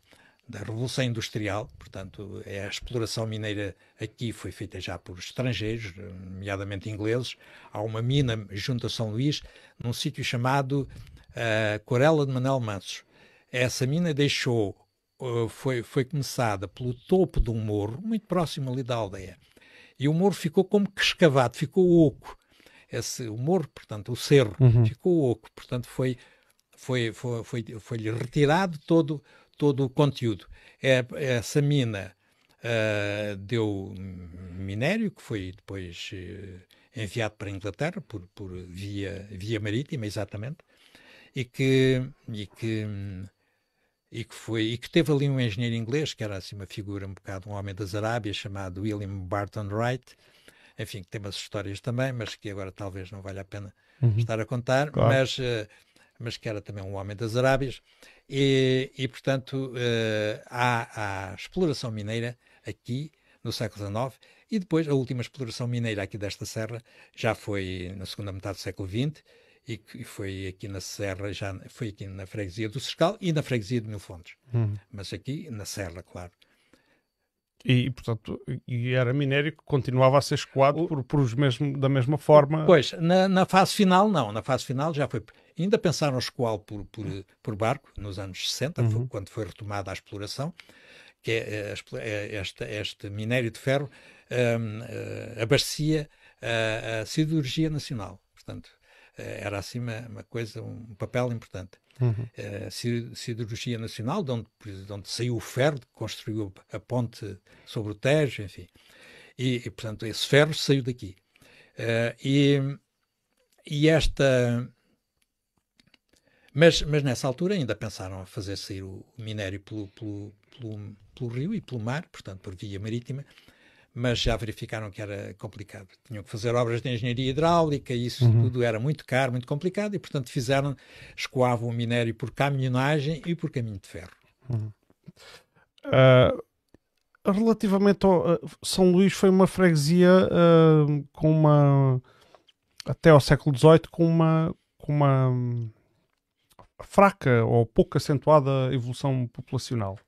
da Revolução Industrial, portanto, é a exploração mineira aqui foi feita já por estrangeiros, nomeadamente ingleses. Há uma mina junto a São Luís, num sítio chamado uh, eh, Corela de Manuel Mansos. Essa mina deixou, uh, foi, foi começada pelo topo de um morro, muito próximo ali da aldeia, e o morro ficou como que escavado, ficou oco esse, o morro, portanto, o cerro, uhum. ficou oco, portanto, foi, foi, foi, foi, foi-lhe retirado todo, todo o conteúdo. É, essa mina uh, deu minério, que foi depois uh, enviado para a Inglaterra por, por via, via marítima, exatamente, e que. E que e que foi e que teve ali um engenheiro inglês que era assim uma figura um bocado um homem das Arábias chamado William Barton Wright enfim, que tem umas histórias também, mas que agora talvez não valha a pena uhum. estar a contar, claro. mas, eh, mas que era também um homem das Arábias. E, e portanto, uh, há a exploração mineira aqui no século XIX e depois a última exploração mineira aqui desta serra já foi na segunda metade do século XX e que foi aqui na serra, já foi aqui na freguesia do Sescal e na freguesia de Mil Fontes. Uhum. Mas aqui na serra, claro. E, portanto, e era minério que continuava a ser escoado por, por os mesmo, da mesma forma. Pois, na, na, fase final, não. Na fase final já foi. Ainda pensaram escoar por, por, por, barco nos anos 60, uhum. foi, quando foi retomada a exploração, que é, é, é este, este minério de ferro hum, eh, abastecia a, a, nacional. Portanto, eh, era assim uma, uma coisa, um papel importante uhum. uh, Nacional, de onde, de onde saiu o ferro, que construiu a ponte sobre o Tejo, enfim. E, e portanto, esse ferro saiu daqui. Uh, e, e esta. Mas, mas nessa altura ainda pensaram a fazer sair o minério pelo, pelo, pelo, pelo rio e pelo mar, portanto, por via marítima mas já verificaram que era complicado. Tinham que fazer obras de engenharia hidráulica, e isso uhum. tudo era muito caro, muito complicado, e portanto fizeram, escoavam o minério por caminhonagem e por caminho de ferro. Uhum. Uh relativamente ao ah, São Luís foi uma freguesia uh, com uma até ao século XVIII com uma com uma fraca ou pouco acentuada evolução populacional.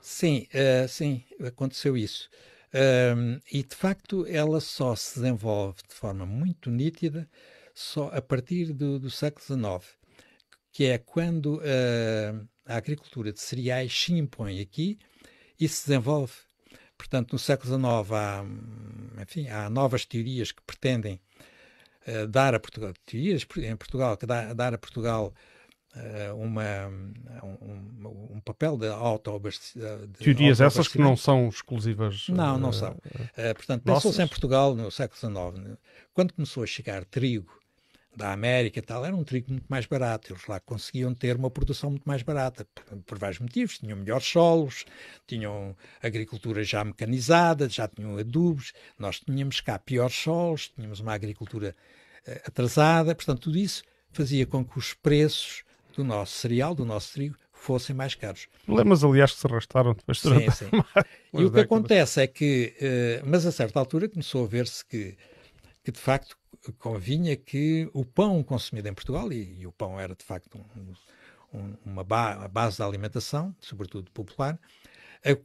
Sim, uh, sim, aconteceu isso. Um, e de facto ela só se desenvolve de forma muito nítida só a partir do, do século XIX, que é quando uh, a agricultura de cereais se impõe aqui e se desenvolve. Portanto, no século XIX há, enfim, há novas teorias que pretendem uh, dar a Portugal, teorias em Portugal, que dá, dar a Portugal eh, uma, um, um, papel de autoabastecimento. Teorias essas que não são exclusivas. Não, não eh, são. Uh, portanto, pensou-se em Portugal no século XIX. Né? Quando começou a chegar trigo da América e tal, era um trigo muito mais barato. Eles lá conseguiam ter uma produção muito mais barata, por, por vários motivos. Tinham melhores solos, tinham agricultura já mecanizada, já tinham adubos. Nós tínhamos cá piores solos, tínhamos uma agricultura uh, atrasada. Portanto, tudo isso fazia com que os preços do nosso cereal, do nosso trigo, fossem mais caros. Problemas, aliás, que se arrastaram depois durante sim, sim. E o que acontece é que, uh, mas a certa altura começou a ver-se que, que, de facto, convinha que o pão consumido em Portugal, e, e o pão era, de facto, um, um, uma ba base da alimentação, sobretudo popular,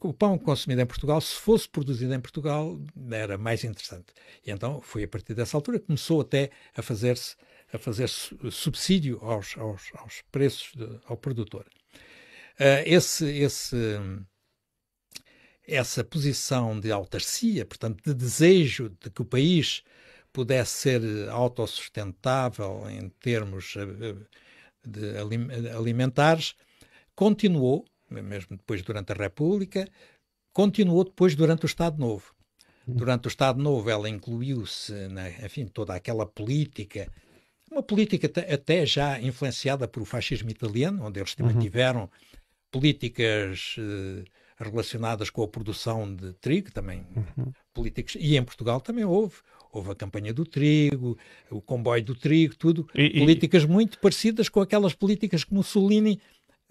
o pão consumido em Portugal, se fosse produzido em Portugal, era mais interessante. E então foi a partir dessa altura que começou até a fazer-se a fazer subsídio aos, aos, aos preços de, ao produtor. Uh, esse, esse, essa posição de autarcia, portanto, de desejo de que o país pudesse ser autossustentável em termos ah, de alimentares, continuou, mesmo depois durante a República, continuou depois durante o Estado Novo. Hum. Durante o Estado Novo, ela incluiu-se, enfim, toda aquela política uma política até já influenciada por o fascismo italiano, onde eles também uhum. tiveram políticas eh, relacionadas com a produção de trigo, também uhum. políticas, e em Portugal também houve. Houve a campanha do trigo, o comboio do trigo, tudo. E, políticas e... muito parecidas com aquelas políticas que Mussolini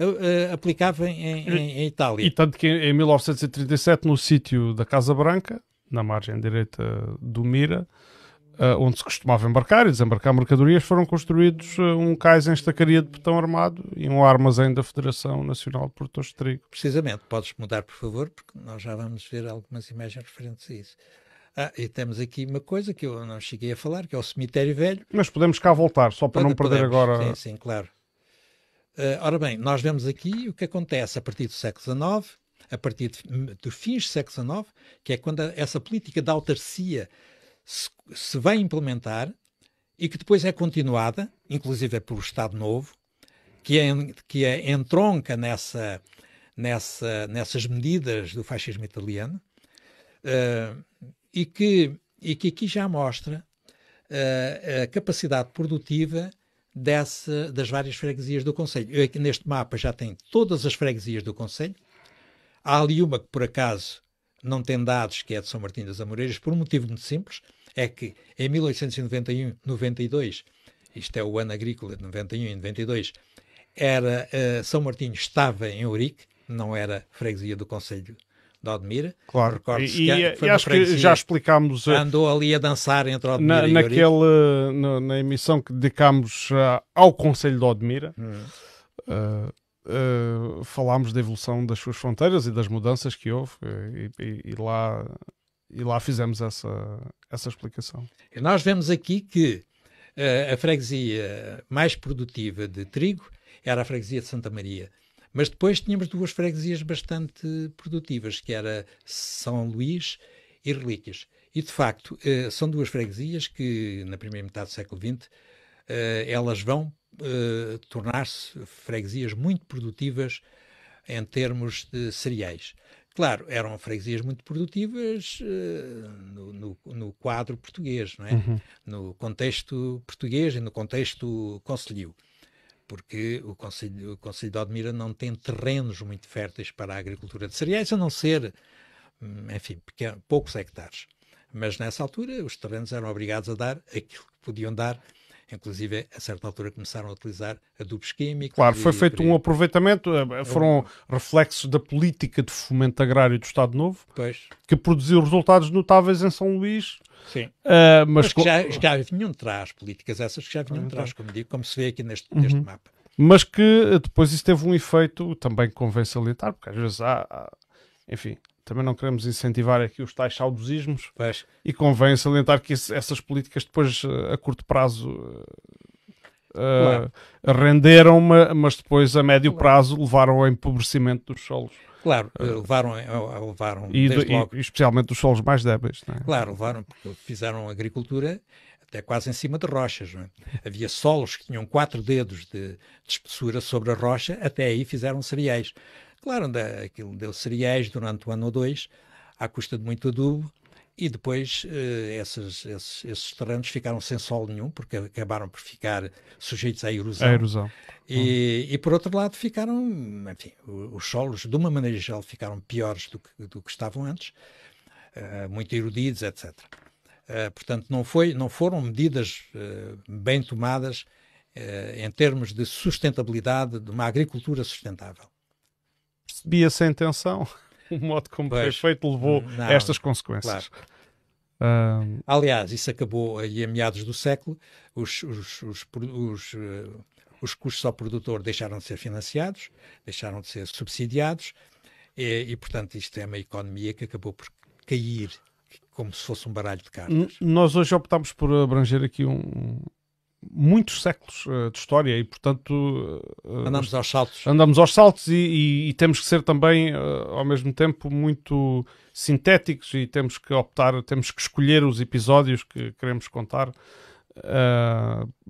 uh, aplicava em, em, em Itália. E tanto que em 1937, no sítio da Casa Branca, na margem direita do Mira, eh, onde se costumava embarcar e desembarcar mercadorias, foram construídos eh, um cais em estacaria de betão armado e um armazém da Federação Nacional de Produtores de Trigo. Precisamente, podes mudar, por favor, porque nós já vamos ver algumas imagens referentes a isso. Ah, e temos aqui uma coisa que eu não cheguei a falar, que é o cemitério velho. Mas podemos cá voltar, só para Pode, não perder podemos. agora. Sim, sim, claro. Uh, ora bem, nós vemos aqui o que acontece a partir do século XIX, a partir de, fim fins do século XIX, que é quando a, essa política da autarcia se, se vai implementar e que depois é continuada, inclusive é pelo Estado Novo, que é, que é entronca nessa, nessa, nessas medidas do fascismo italiano, uh, e, que, e que aqui já mostra uh, a capacidade produtiva dessa, das várias freguesias do Conselho. Eu aqui é neste mapa já tem todas as freguesias do Conselho. Há ali uma que, por acaso, não tem dados, que é de São Martinho das Amoreiras, por um motivo muito simples é que em 1891, 92, isto é o ano agrícola de 91 e 92, era, uh, São Martinho estava em Ourique, não era freguesia do Conselho de Odmira. Claro, e, e acho que já explicámos... Andou ali a dançar entre Odmira na, e naquele, Na, na emissão que dedicámos uh, ao Conselho de Odmira, hum. uh, Uh, falámos da evolução das suas fronteiras e das mudanças que houve, e, e, e lá e lá fizemos essa, essa explicação. nós vemos aqui que uh, a freguesia mais produtiva de trigo era a freguesia de Santa Maria. Mas depois tínhamos duas freguesias bastante produtivas, que era São Luís e Relíquias. E, de facto, uh, são duas freguesias que, na primeira metade do século XX, uh, eh, elas vão tornar-se freguesias muito produtivas em termos de cereais. Claro, eram freguesias muito produtivas uh, no, no, no, quadro português, não é? Uhum. no contexto português e no contexto concelhio, porque o concelho, o concelho de Odmira não tem terrenos muito férteis para a agricultura de cereais, a não ser, hum, enfim, pequeno, poucos hectares. Mas nessa altura os terrenos eram obrigados a dar aquilo que podiam dar Inclusive, a certa altura começaram a utilizar adubos químicos. Claro, foi feito um aproveitamento, eh, é foram um... reflexos da política de fomento agrário do Estado Novo, pois. que produziu resultados notáveis em São Luís. Sim. Uh, mas, mas que já, já vinham de trás, políticas essas que já vinham de uhum. trás, como digo, como se vê aqui neste, uhum. neste mapa. Mas que eh, depois isso teve um efeito também salientar, porque às vezes há, há enfim, também não queremos incentivar aqui os tais saudosismos pois. e convém salientar que essas políticas depois eh, a curto prazo uh, claro. Eh, renderam mas depois a médio claro. prazo levaram ao empobrecimento dos solos. Claro, levaram, levaram e, logo... e especialmente dos solos mais débeis. É? Claro, levaram, porque fizeram agricultura até quase em cima de rochas. É? Havia solos que tinham quatro dedos de, de espessura sobre a rocha, até aí fizeram cereais claro, é- aquilo deu cereais durante um ano ou dois, à custa de muito adubo, e depois eh, esses, esses, esses, terrenos ficaram sem solo nenhum, porque acabaram por ficar sujeitos à erosão. erosão. E, hum. e, por outro lado ficaram, enfim, os solos, de uma maneira geral, ficaram piores do que, do que estavam antes, uh, muito erudidos, etc. Uh, eh, portanto, não, foi, não foram medidas uh, bem tomadas em termos de sustentabilidade, de uma agricultura sustentável percebia sem intenção? o modo como pois. foi feito levou hum, não, a estas consequências. Claro. Um... Aliás, isso acabou aí a meados do século. Os, os, os, os, eh, os custos ao produtor deixaram de ser financiados, deixaram de ser subsidiados, e, e portanto, isto é uma economia que acabou por cair como se fosse um baralho de cartas. Nós hoje optámos por abranger aqui um, muitos séculos uh, de história e, portanto, uh, andamos aos saltos. Andamos aos saltos e, e, e temos que ser também, uh, ao mesmo tempo, muito sintéticos e temos que optar, temos que escolher os episódios que queremos contar.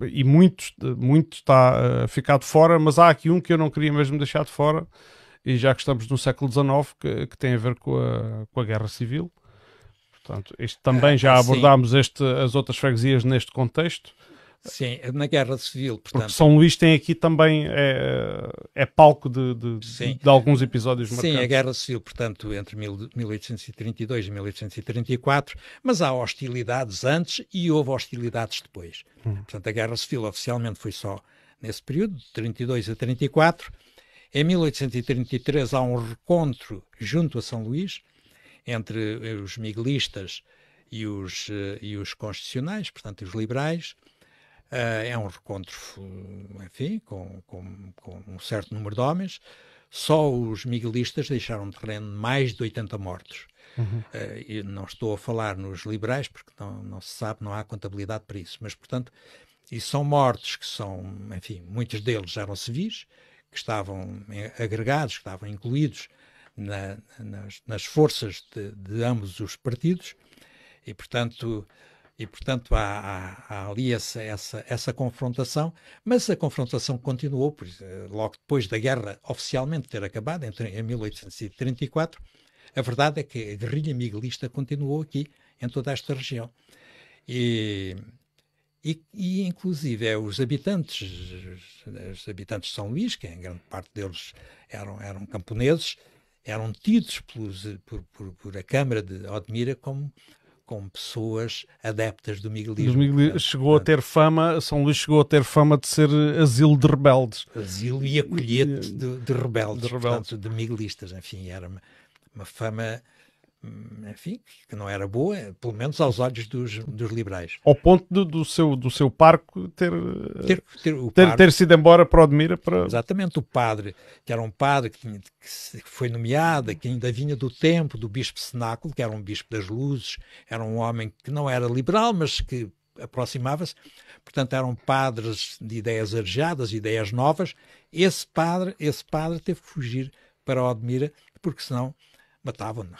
e muito, muito está ficado fora, mas há aqui um que eu não queria mesmo deixar de fora, e já que estamos no século XIX, que, que tem a ver com a, com a Guerra Civil. Portanto, este também ah, já abordámos este, as outras freguesias neste contexto. Sim, na Guerra Civil, portanto. Porque São Luís tem aqui também, é, é, é palco de, de, de, alguns episódios marcantes. Sim, a Guerra Civil, portanto, entre 1832 e 1834, mas há hostilidades antes e houve hostilidades depois. Hum. Portanto, a Guerra Civil oficialmente foi só nesse período, de 32 a 34. Em 1833 há um recontro junto a São Luís entre eh, os miguelistas e os, eh, e os constitucionais, portanto, os liberais. Eh, é um recontro, eh, enfim, com, com, com um certo número de homens. Só os miguelistas deixaram de terreno mais de 80 mortos. Uhum. Uh, não estou a falar nos liberais, porque não, não, se sabe, não há contabilidade para isso. Mas, portanto, e são mortos que são, enfim, muitos deles eram civis, que estavam agregados, que estavam incluídos na, nas, nas, forças de, de, ambos os partidos. E, portanto, e, portanto, há, há, há ali essa, essa, essa, confrontação, mas a confrontação continuou, pois, eh, logo depois da guerra oficialmente ter acabado, em 1834. A verdade é que a guerrilha miguelista continuou aqui, em toda esta região. E, e, e, inclusive é os habitantes os habitantes de São Luís que em grande parte deles eram eram camponeses eram tidos pelos, por, por, por a Câmara de Odmira como com pessoas adeptas do miguelismo. Miguel... chegou portanto, a ter fama, São Luís chegou a ter fama de ser eh, asilo de rebeldes. Asilo e acolhete eh, de, de rebeldes, de rebeldes. Portanto, de miguelistas, enfim, era uma, uma fama Hum, enfim, que não era boa, eh, pelo menos aos olhos dos, dos liberais. Ao ponto do, do seu, do seu parco ter, eh, ter, ter, ter, parco, ter sido embora para Odmira. Para... Exatamente, o padre, que era um padre que, tinha, que foi nomeado, que ainda vinha do tempo do bispo Cenáculo, que era um bispo das luzes, era um homem que não era liberal, mas que aproximava-se. Portanto, eram padres de ideias arejadas, ideias novas. Esse padre, esse padre teve que fugir para Odmira, porque senão matavam no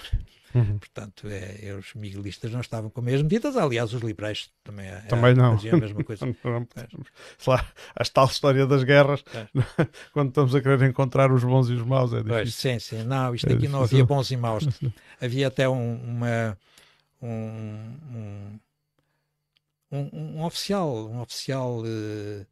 Uhum. Portanto, é, é, os miguelistas não estavam com as mesmas medidas, aliás, os liberais também, eh, também não. faziam a mesma coisa. Sei lá, a tal história das guerras, é. quando estamos a querer encontrar os bons e os maus, é difícil. Pois, sim, sim, não, isto é aqui não havia bons e maus. havia até um, uma. Um, um, um, oficial, um oficial uh,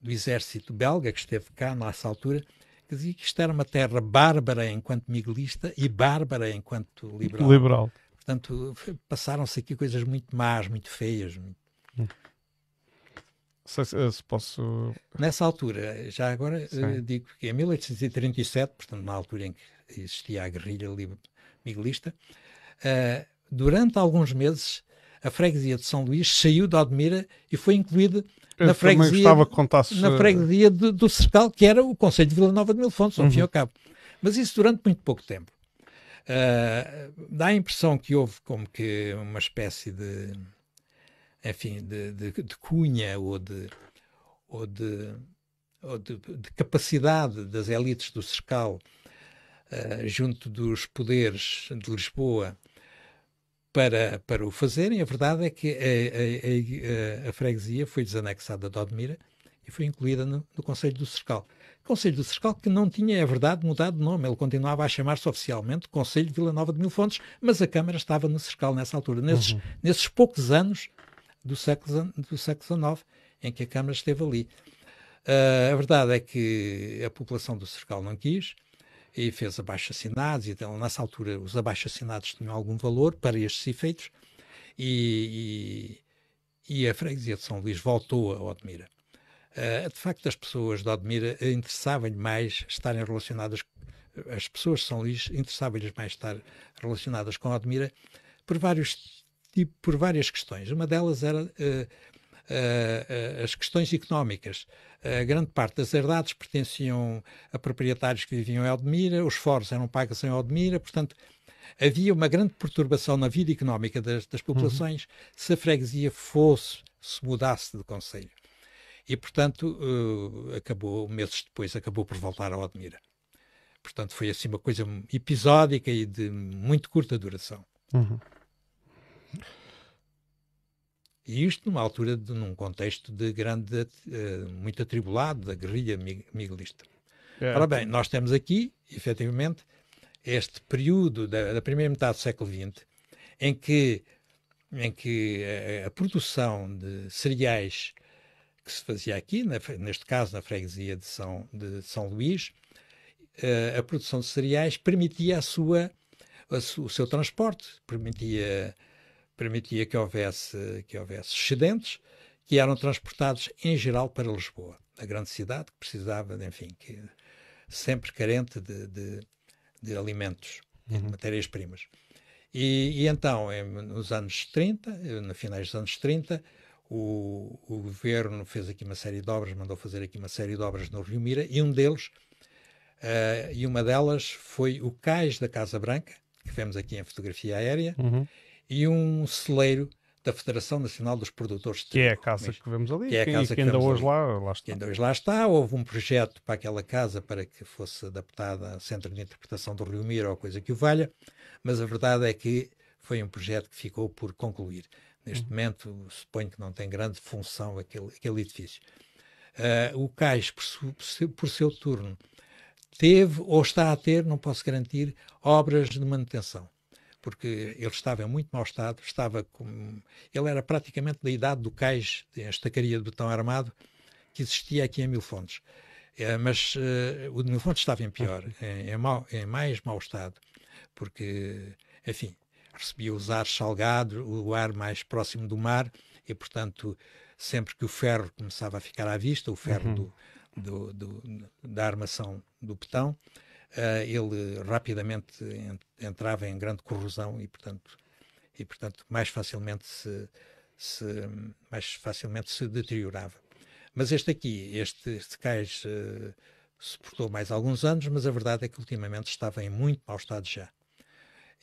do exército belga que esteve cá nessa altura, que dizia que isto era uma terra bárbara enquanto miguelista e bárbara enquanto liberal. liberal. Portanto, passaram-se aqui coisas muito más, muito feias. Muito... Hum. Se, se posso... Nessa altura, já agora eh, digo que em 1837, portanto, na altura em que existia a guerrilha miguelista, uh, eh, durante alguns meses a freguesia de São Luís saiu de admira e foi incluída eu na freguesia, gostava que contasses... na eh, freguesia do Cercal, que era o Conselho de Vila Nova de Milfontes, ao uhum. fim e uhum. ao cabo. Mas isso durante muito pouco tempo. Uh, dá a impressão que houve como que uma espécie de, enfim, de, de, de cunha ou de, ou, de, ou de, capacidade das elites do Cercal uh, eh, junto dos poderes de Lisboa para, para o fazerem. A verdade é que a, a, a, a freguesia foi desanexada de Odmira e foi incluída no, no Conselho do Cercal. Conselho do Cercal que não tinha, é verdade, mudado de nome. Ele continuava a chamar-se oficialmente Conselho de Vila Nova de Mil Fontes, mas a Câmara estava no Cercal nessa altura. Nesses, uhum. nesses poucos anos do século, do século XIX em que a Câmara esteve ali. Uh, a verdade é que a população do Cercal não quis, e fez abaixo-assinados, então nessa altura os abaixo-assinados tinham algum valor para estes efeitos, e, e, e, a freguesia de São Luís voltou a Odmira. Uh, de facto, as pessoas de Odmira interessavam-lhe mais estarem relacionadas, as pessoas de São Luís interessavam-lhes mais estar relacionadas com Odmira por vários por várias questões. Uma delas era uh, eh, eh, as questões económicas. A eh, grande parte das herdades pertenciam a proprietários que viviam em Aldemira, os foros eram pagos em Aldemira, portanto, havia uma grande perturbação na vida económica das, das populações uhum. se a freguesia fosse, se mudasse de conselho. E, portanto, uh, acabou, meses depois, acabou por voltar a Odmira. Portanto, foi assim uma coisa episódica e de muito curta duração. Uhum. E isto numa altura, de, num contexto de grande, uh, muito atribulado, da guerrilha miguelista. É. Ora bem, nós temos aqui, efetivamente, este período da, da primeira metade do século XX, em que, em que a, eh, a produção de cereais que se fazia aqui, na, neste caso na freguesia de São, de São Luís, uh, a produção de cereais permitia a sua, a su, o seu transporte, permitia permitia que houvesse, que houvesse excedentes que eram transportados em geral para Lisboa, a grande cidade que precisava, enfim, que sempre carente de, de, de alimentos uhum. de matérias-primas. E, e, então, em, nos anos 30, eh, no finais dos anos 30, o, o, governo fez aqui uma série de obras, mandou fazer aqui uma série de obras no Rio Mira, e um deles, uh, e uma delas foi o cais da Casa Branca, que vemos aqui em fotografia aérea, uhum e um celeiro da Federação Nacional dos Produtores de Trigo. Que é a casa que vemos ali, que, é a casa que, que ainda hoje lá, lá, está. Que ainda hoje lá está. Houve um projeto para aquela casa para que fosse adaptada a Centro de Interpretação do Rio Miro ou coisa que o valha, mas a verdade é que foi um projeto que ficou por concluir. Neste uhum. momento, suponho que não tem grande função aquele, aquele edifício. Uh, o CAIS, por, su, por seu turno, teve ou está a ter, não posso garantir, obras de manutenção porque ele estava em muito mau estado, estava com... ele era praticamente da idade do cais, da estacaria de betão armado, que existia aqui em Mil Fontes. É, mas uh, o de Mil Fontes estava em pior, ah. em, em, mau, em mais mau estado, porque, enfim, recebia os ares salgados, o ar mais próximo do mar, e, portanto, sempre que o ferro começava a ficar à vista, o ferro uhum. do, do, do, da armação do betão, eh, ele rapidamente entrava em grande corrosão e, portanto, e, portanto mais, facilmente se, se mais facilmente se deteriorava. Mas este aqui, este, este cais, uh, suportou mais alguns anos, mas a verdade é que ultimamente estava em muito mau estado já.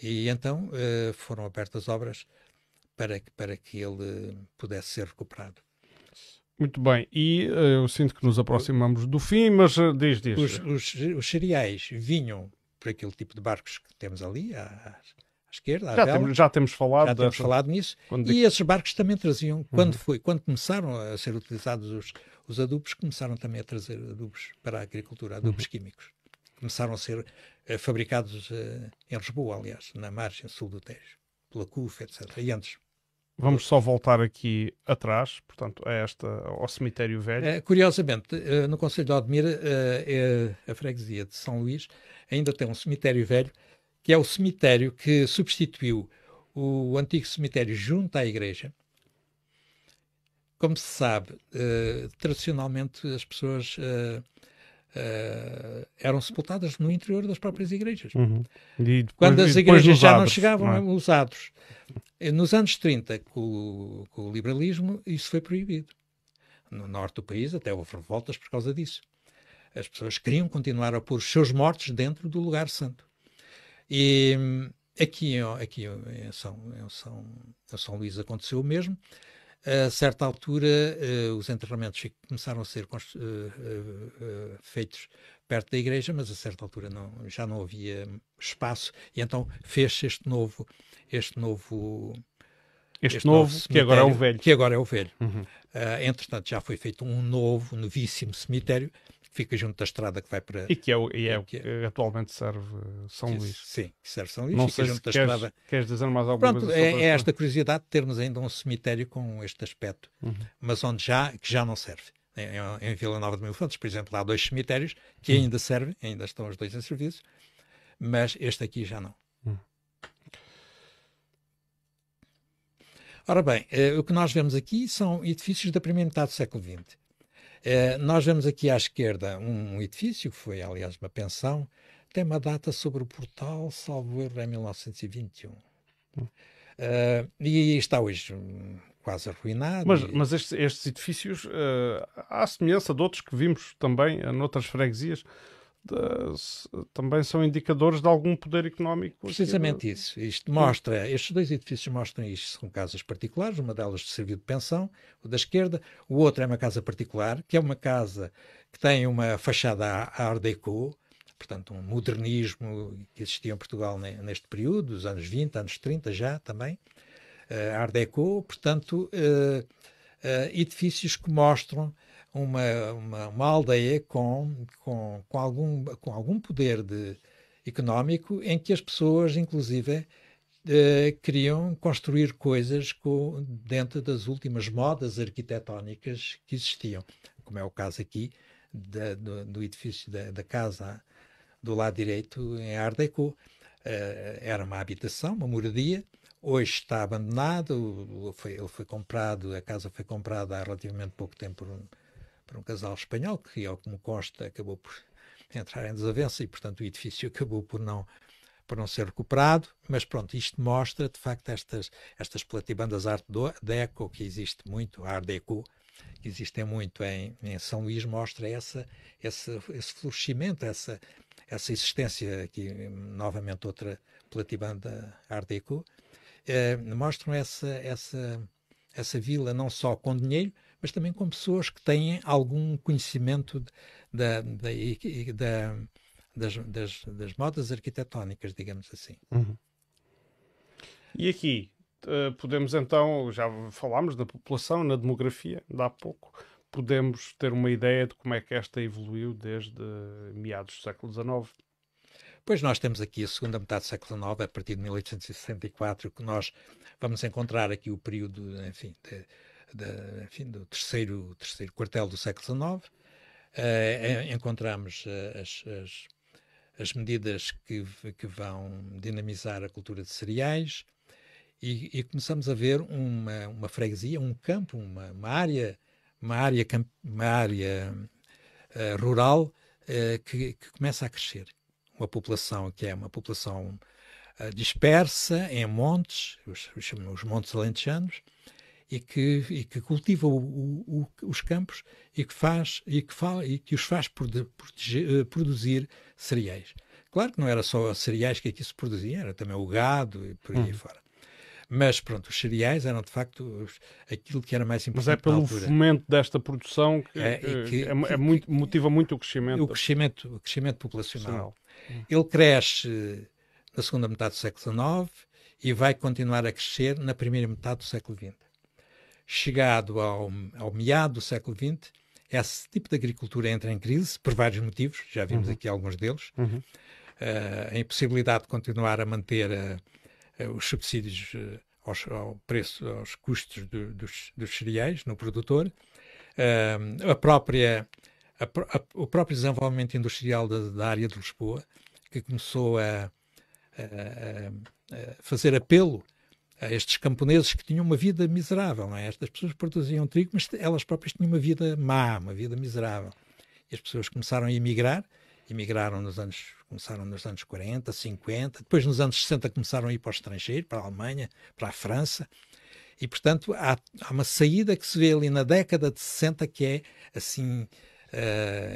E então uh, foram abertas obras para, para que ele pudesse ser recuperado. Muito bem, e eh, eu sinto que nos aproximamos do fim, mas eh, desde Os, os, os, cereais vinham por aquele tipo de barcos que temos ali, à, à esquerda, à já, temos, já temos falado. Já temos dessa... falado nisso. Quando... E é esses barcos também traziam, uhum. quando, uhum. foi, quando começaram a ser utilizados os, os adubos, começaram também a trazer adubos para a agricultura, adubos uhum. químicos. Começaram a ser uh, fabricados em Lisboa, aliás, na margem sul do Tejo, pela CUF, etc. E antes Vamos só voltar aqui atrás, portanto, a esta, ao cemitério velho. Eh, curiosamente, eh, no Conselho de Odmira, eh, é a freguesia de São Luís ainda tem um cemitério velho, que é o cemitério que substituiu o antigo cemitério junto à igreja. Como se sabe, tradicionalmente as pessoas Uh, eram sepultadas no interior das próprias igrejas. Uhum. Depois, Quando as igrejas já não chegavam não é? usados. Nos anos 30, com, com, o liberalismo, isso foi proibido. No norte do país até houve revoltas por causa disso. As pessoas queriam continuar a pôr os seus mortos dentro do lugar santo. E hum, aqui, aqui em, São, em, São, em São Luís aconteceu o mesmo. A certa altura, eh, os enterramentos começaram a ser eh, eh, feitos perto da igreja, mas a certa altura não, já não havia espaço e então fez este novo, este novo, este, este novo, novo que agora é o velho, que agora é o velho. Uhum. Uh, entretanto, já foi feito um novo, novíssimo cemitério que fica junto da estrada que vai para. E que é o, e é que, é... atualmente serve São é Luís. Sim, que serve São Luís, Não fica junto da queres, estrada. Queres dizer mais alguma Pronto, coisa? É, é esta curiosidade de termos ainda um cemitério com este aspecto, uhum. mas onde já, que já não serve. Em, em Vila Nova de Mil Fontes, por exemplo, há dois cemitérios que uhum. ainda servem, ainda estão os dois em serviço, mas este aqui já não. Uhum. Ora bem, eh, o que nós vemos aqui são edifícios da primeira metade do século XX. Eh, nós vemos aqui à esquerda um, um, edifício, que foi, aliás, uma pensão, tem uma data sobre o portal, salvo erro, em 1921. Uh, e está hoje hum, quase arruinado. Mas, e... mas estes, estes, edifícios, uh, à semelhança de outros que vimos também eh, noutras freguesias, também são indicadores de algum poder económico. Precisamente aqui. isso. Isto mostra, estes dois edifícios mostram isto. São casas particulares, uma delas serviu de pensão, o da esquerda, o outro é uma casa particular, que é uma casa que tem uma fachada à Art Deco, portanto, um modernismo que existia em Portugal neste período, dos anos 20, anos 30 já também, eh, Art Deco, portanto, eh, eh, edifícios que mostram uma, uma, uma, aldeia com, com, com, algum, com algum poder de, económico em que as pessoas, inclusive, eh, queriam construir coisas com, dentro das últimas modas arquitetónicas que existiam, como é o caso aqui da, do, do, edifício da, da, casa do lado direito em Ardeco Eh, era uma habitação, uma moradia, hoje está abandonado, foi, ele foi comprado, a casa foi comprada há relativamente pouco tempo por um, para um casal espanhol que, ao que me consta, acabou por entrar em desavença e, portanto, o edifício acabou por não por não ser recuperado, mas pronto, isto mostra de facto estas, estas platibandas Art Deco, que existe muito, Art Deco, que existem muito em, em São Luís, mostra essa, esse, esse florescimento, essa, essa existência, aqui novamente outra platibanda Art Deco, eh, mostram essa, essa, essa vila não só com dinheiro, mas também com pessoas que têm algum conhecimento da, da, da das, das, das, modas arquitetónicas, digamos assim. Uhum. E aqui eh, podemos então, já falámos da população, na demografia, de há pouco, podemos ter uma ideia de como é que esta evoluiu desde meados do século XIX. Pois nós temos aqui a segunda metade do século XIX, a partir de 1864, que nós vamos encontrar aqui o período, enfim, de, da, enfim, do terceiro, terceiro quartel do século XIX. Uh, eh, encontramos eh, as, as, as medidas que, que, vão dinamizar a cultura de cereais e, e começamos a ver uma, uma freguesia, um campo, uma, uma área, uma área, uma área uh, rural uh, que, que, começa a crescer. Uma população que é uma população dispersa em montes, os, os, montes alentejanos, e que, e que cultiva o, o, o, os campos e que, faz, e que, fala, e que os faz proteger, eh, produzir cereais. Claro que não era só cereais que aqui se produzia, era também o gado e por aí hum. fora. Mas pronto, os cereais eram de facto os, aquilo que era mais importante. Mas é pelo fomento desta produção que, é, que é, é muito, motiva muito o crescimento. O crescimento, o crescimento populacional. Hum. Ele cresce na segunda metade do século XIX e vai continuar a crescer na primeira metade do século XX chegado ao, ao meado do século XX, esse tipo de agricultura entra em crise por vários motivos, já vimos uhum. aqui alguns deles. Uhum. Uh, a impossibilidade de continuar a manter uh, os subsídios aos, ao preço, aos custos do, dos, dos, cereais no produtor. a própria, a, a, o próprio desenvolvimento industrial da, da, área de Lisboa, que começou a, a fazer apelo a estes camponeses que tinham uma vida miserável. Não é? Estas pessoas produziam trigo, mas elas próprias tinham uma vida má, uma vida miserável. E as pessoas começaram a emigrar, emigraram nos anos, começaram nos anos 40, 50, depois nos anos 60 começaram a ir para o estrangeiro, para a Alemanha, para a França. E, portanto, há, há uma saída que se vê ali na década de 60 que é, assim, uh,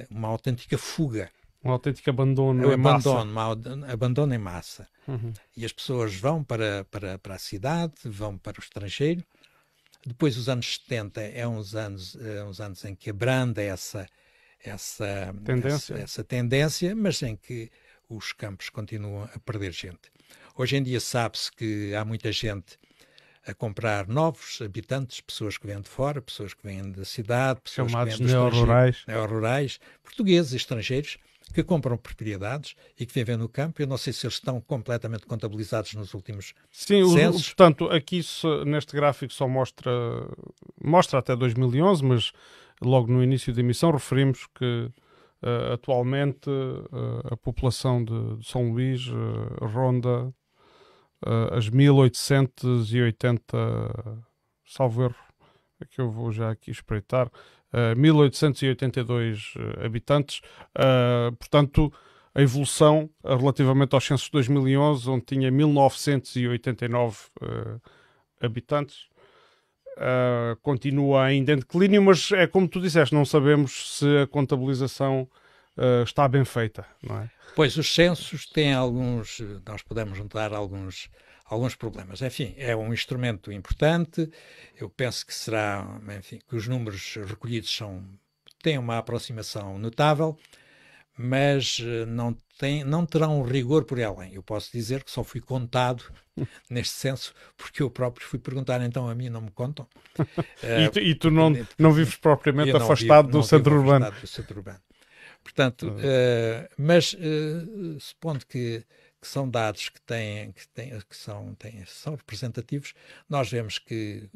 uma autêntica fuga um autêntico abandono, é abandono é massa. abandono em massa. Uhum. E as pessoas vão para, para, para a cidade, vão para o estrangeiro. Depois, os anos 70 é uns anos, é uns anos em que abranda essa, essa tendência. Essa, essa, tendência, mas em que os campos continuam a perder gente. Hoje em dia sabe-se que há muita gente a comprar novos habitantes, pessoas que vêm de fora, pessoas que vêm da cidade, pessoas Chamados que vêm dos neorrurais. neorrurais, portugueses, estrangeiros, que compram propriedades e que vivem no campo. Eu não sei se eles estão completamente contabilizados nos últimos Sim, censos. Sim, portanto, aqui se, neste gráfico só mostra, mostra até 2011, mas logo no início da emissão referimos que uh, atualmente uh, a população de, de São Luís uh, ronda as 1880, salvo erro, é que eu vou já aqui espreitar, 1882 eh, eh, habitantes, eh, portanto, a evolução relativamente aos censos de 2011, onde tinha 1989 habitantes. continua ainda em declínio, mas é como tu disseste, não sabemos se a contabilização Uh, está bem feita, não é? Pois, os censos têm alguns, nós podemos juntar alguns alguns problemas. Enfim, é um instrumento importante. Eu penso que será, enfim, que os números recolhidos são têm uma aproximação notável, mas eh, não tem, não terão rigor por além. Eu posso dizer que só fui contado neste senso porque eu próprio fui perguntar, então a mim não me contam. Eh, e, tu, e tu não, não vives propriamente não afastado, vivo, do centro urbano. afastado do centro urbano. Portanto, uh, mas uh, supondo que que são dados que têm, que, têm, que são, têm, são representativos, nós vemos que,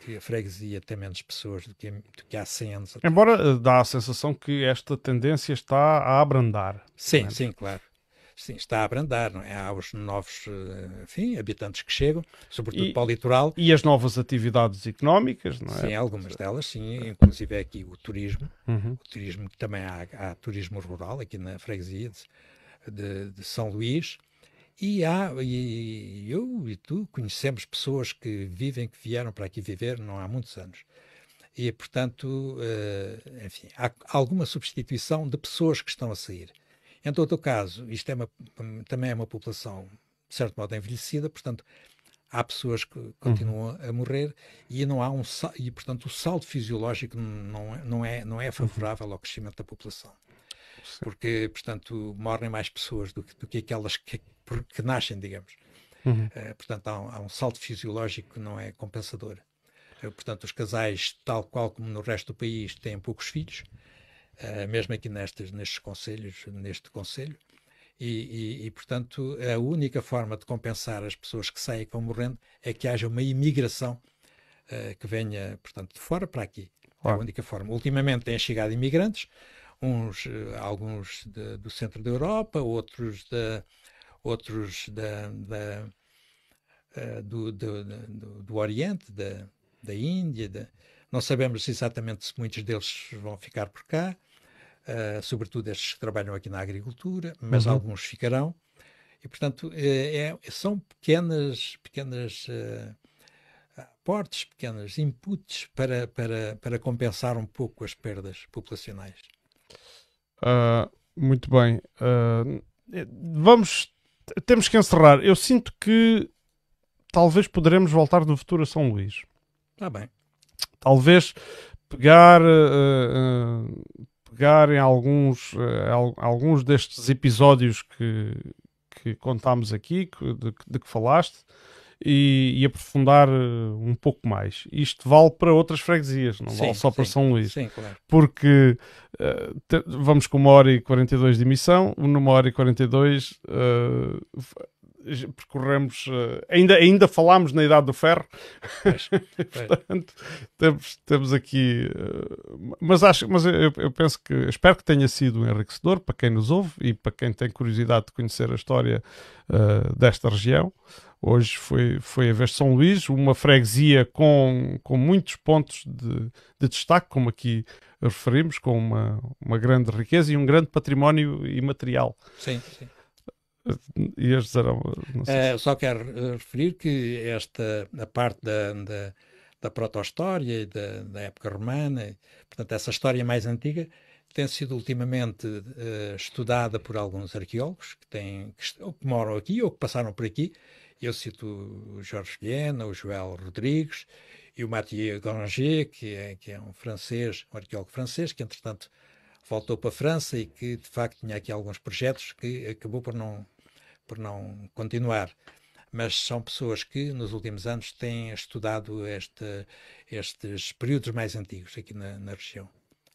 que a freguesia tem menos pessoas do que, do que há 100 anos. Embora eh, dá a sensação que esta tendência está a abrandar. Sim, é? sim, claro. Sim, está a abrandar, não é? Há os novos eh, enfim, habitantes que chegam, sobretudo e, para o litoral. E as novas atividades económicas, não é? Sim, algumas delas, sim, inclusive é aqui o turismo, uhum. o turismo também há, há, turismo rural aqui na freguesia de, de São Luís, e, há, e eu e tu conhecemos pessoas que vivem, que vieram para aqui viver não há muitos anos. E, portanto, uh, enfim, há alguma substituição de pessoas que estão a sair. Em todo o caso, isto é uma, também é uma população, de certo modo, envelhecida, portanto, há pessoas que uhum. continuam uhum. a morrer e não há um e portanto o saldo fisiológico não, não é não é, é favorável ao crescimento da população porque, portanto, morrem mais pessoas do que, do que aquelas que, que nascem, digamos. Uhum. Uh, portanto, há um, há um, salto fisiológico que não é compensador. Uh, portanto, os casais, tal qual como no resto do país, têm poucos filhos, uh, mesmo aqui nestes, nestes conselhos, neste conselho. E, e, e, portanto, a única forma de compensar as pessoas que saem e que vão morrendo é que haja uma imigração que venha, portanto, de fora para aqui. É a única forma. Ultimamente têm chegado imigrantes, uns, eh, alguns de, do centro da Europa, outros da, outros da, da eh, do, do, do, do, Oriente, da, da Índia. Da... não sabemos exatamente se muitos deles vão ficar por cá, uh, sobretudo estes que trabalham aqui na agricultura, mas uhum. alguns ficarão. E, portanto, é, é, são pequenas, pequenas uh, aportes, pequenos inputs para, para, para compensar um pouco as perdas populacionais. Uh, muito bem. Uh, vamos. Temos que encerrar. Eu sinto que talvez poderemos voltar no futuro a São Luís. Está bem. Talvez pegar, uh, pegar em alguns, alguns destes episódios que, que contámos aqui, de, de que falaste, e, e, aprofundar eh, um pouco mais. Isto vale para outras freguesias, não sim, vale só para sim, São Luís. Sim, claro. Porque uh, te, vamos com uma hora e 42 de emissão, numa hora e 42 uh, eh, percorremos. Uh, ainda, ainda falámos na Idade do Ferro, pois, portanto, temos, temos aqui. Uh, mas acho, mas eu, eu, penso que. Espero que tenha sido enriquecedor para quem nos ouve e para quem tem curiosidade de conhecer a história desta região. Hoje foi, foi a vez de São Luís, uma freguesia com, com muitos pontos de, de destaque, como aqui referimos, com uma, uma grande riqueza e um grande património imaterial. Sim, sim. Ias dizer, eh, se... uh, Só quero eh, referir que esta a parte da, da, da protohistória e da, da, época romana, portanto, essa história mais antiga, tem sido ultimamente uh, estudada por alguns arqueólogos que, têm, que, ou que moram aqui ou que passaram por aqui eu cito o Jorge Viena, o Joel Rodrigues e o Mathieu Granger, que é, que é um francês, um arqueólogo francês, que entretanto voltou para a França e que de facto tinha aqui alguns projetos que acabou por não, por não continuar. Mas são pessoas que nos últimos anos têm estudado este, estes períodos mais antigos aqui na, na região.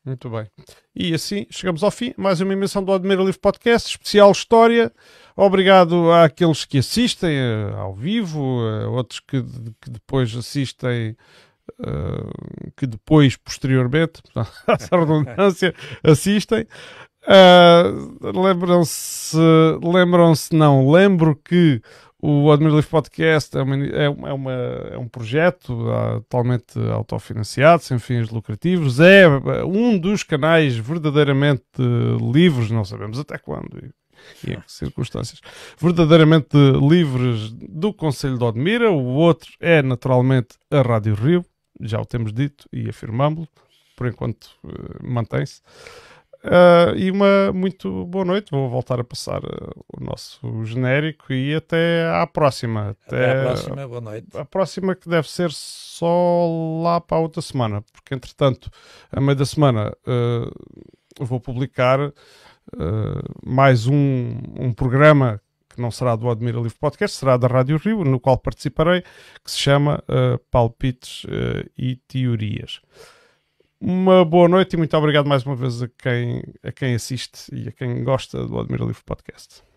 Muito bem. E assim chegamos ao fim. Mais uma emissão do Admira Livre Podcast, especial História. Obrigado àqueles que assistem eh, ao vivo, eh, outros que, que depois assistem. Uh, que depois, posteriormente, essa redundância, assistem. Uh, lembram-se, lembram-se, não, lembro que o Admiralife Podcast é, uma, é, é, uma, é, um projeto ah, totalmente autofinanciado, sem fins lucrativos. É ah, um dos canais verdadeiramente livres, não sabemos até quando e, em que circunstâncias, verdadeiramente livres do Conselho de Odmira. O outro é, naturalmente, a Rádio Rio. Já o temos dito e afirmámo-lo. Por enquanto, eh, mantém-se. Uh, e uma muito boa noite. Vou voltar a passar uh, o nosso genérico e até à próxima. Até, até à próxima, boa noite. A próxima que deve ser só lá para a outra semana, porque entretanto, a meio da semana, uh, vou publicar mais um, um programa que não será do Admira Livre Podcast, será da Rádio Rio, no qual participarei, que se chama Palpites e Teorias. Uma boa noite e muito obrigado mais uma vez a quem, a quem assiste e a quem gosta do Admira Livre Podcast.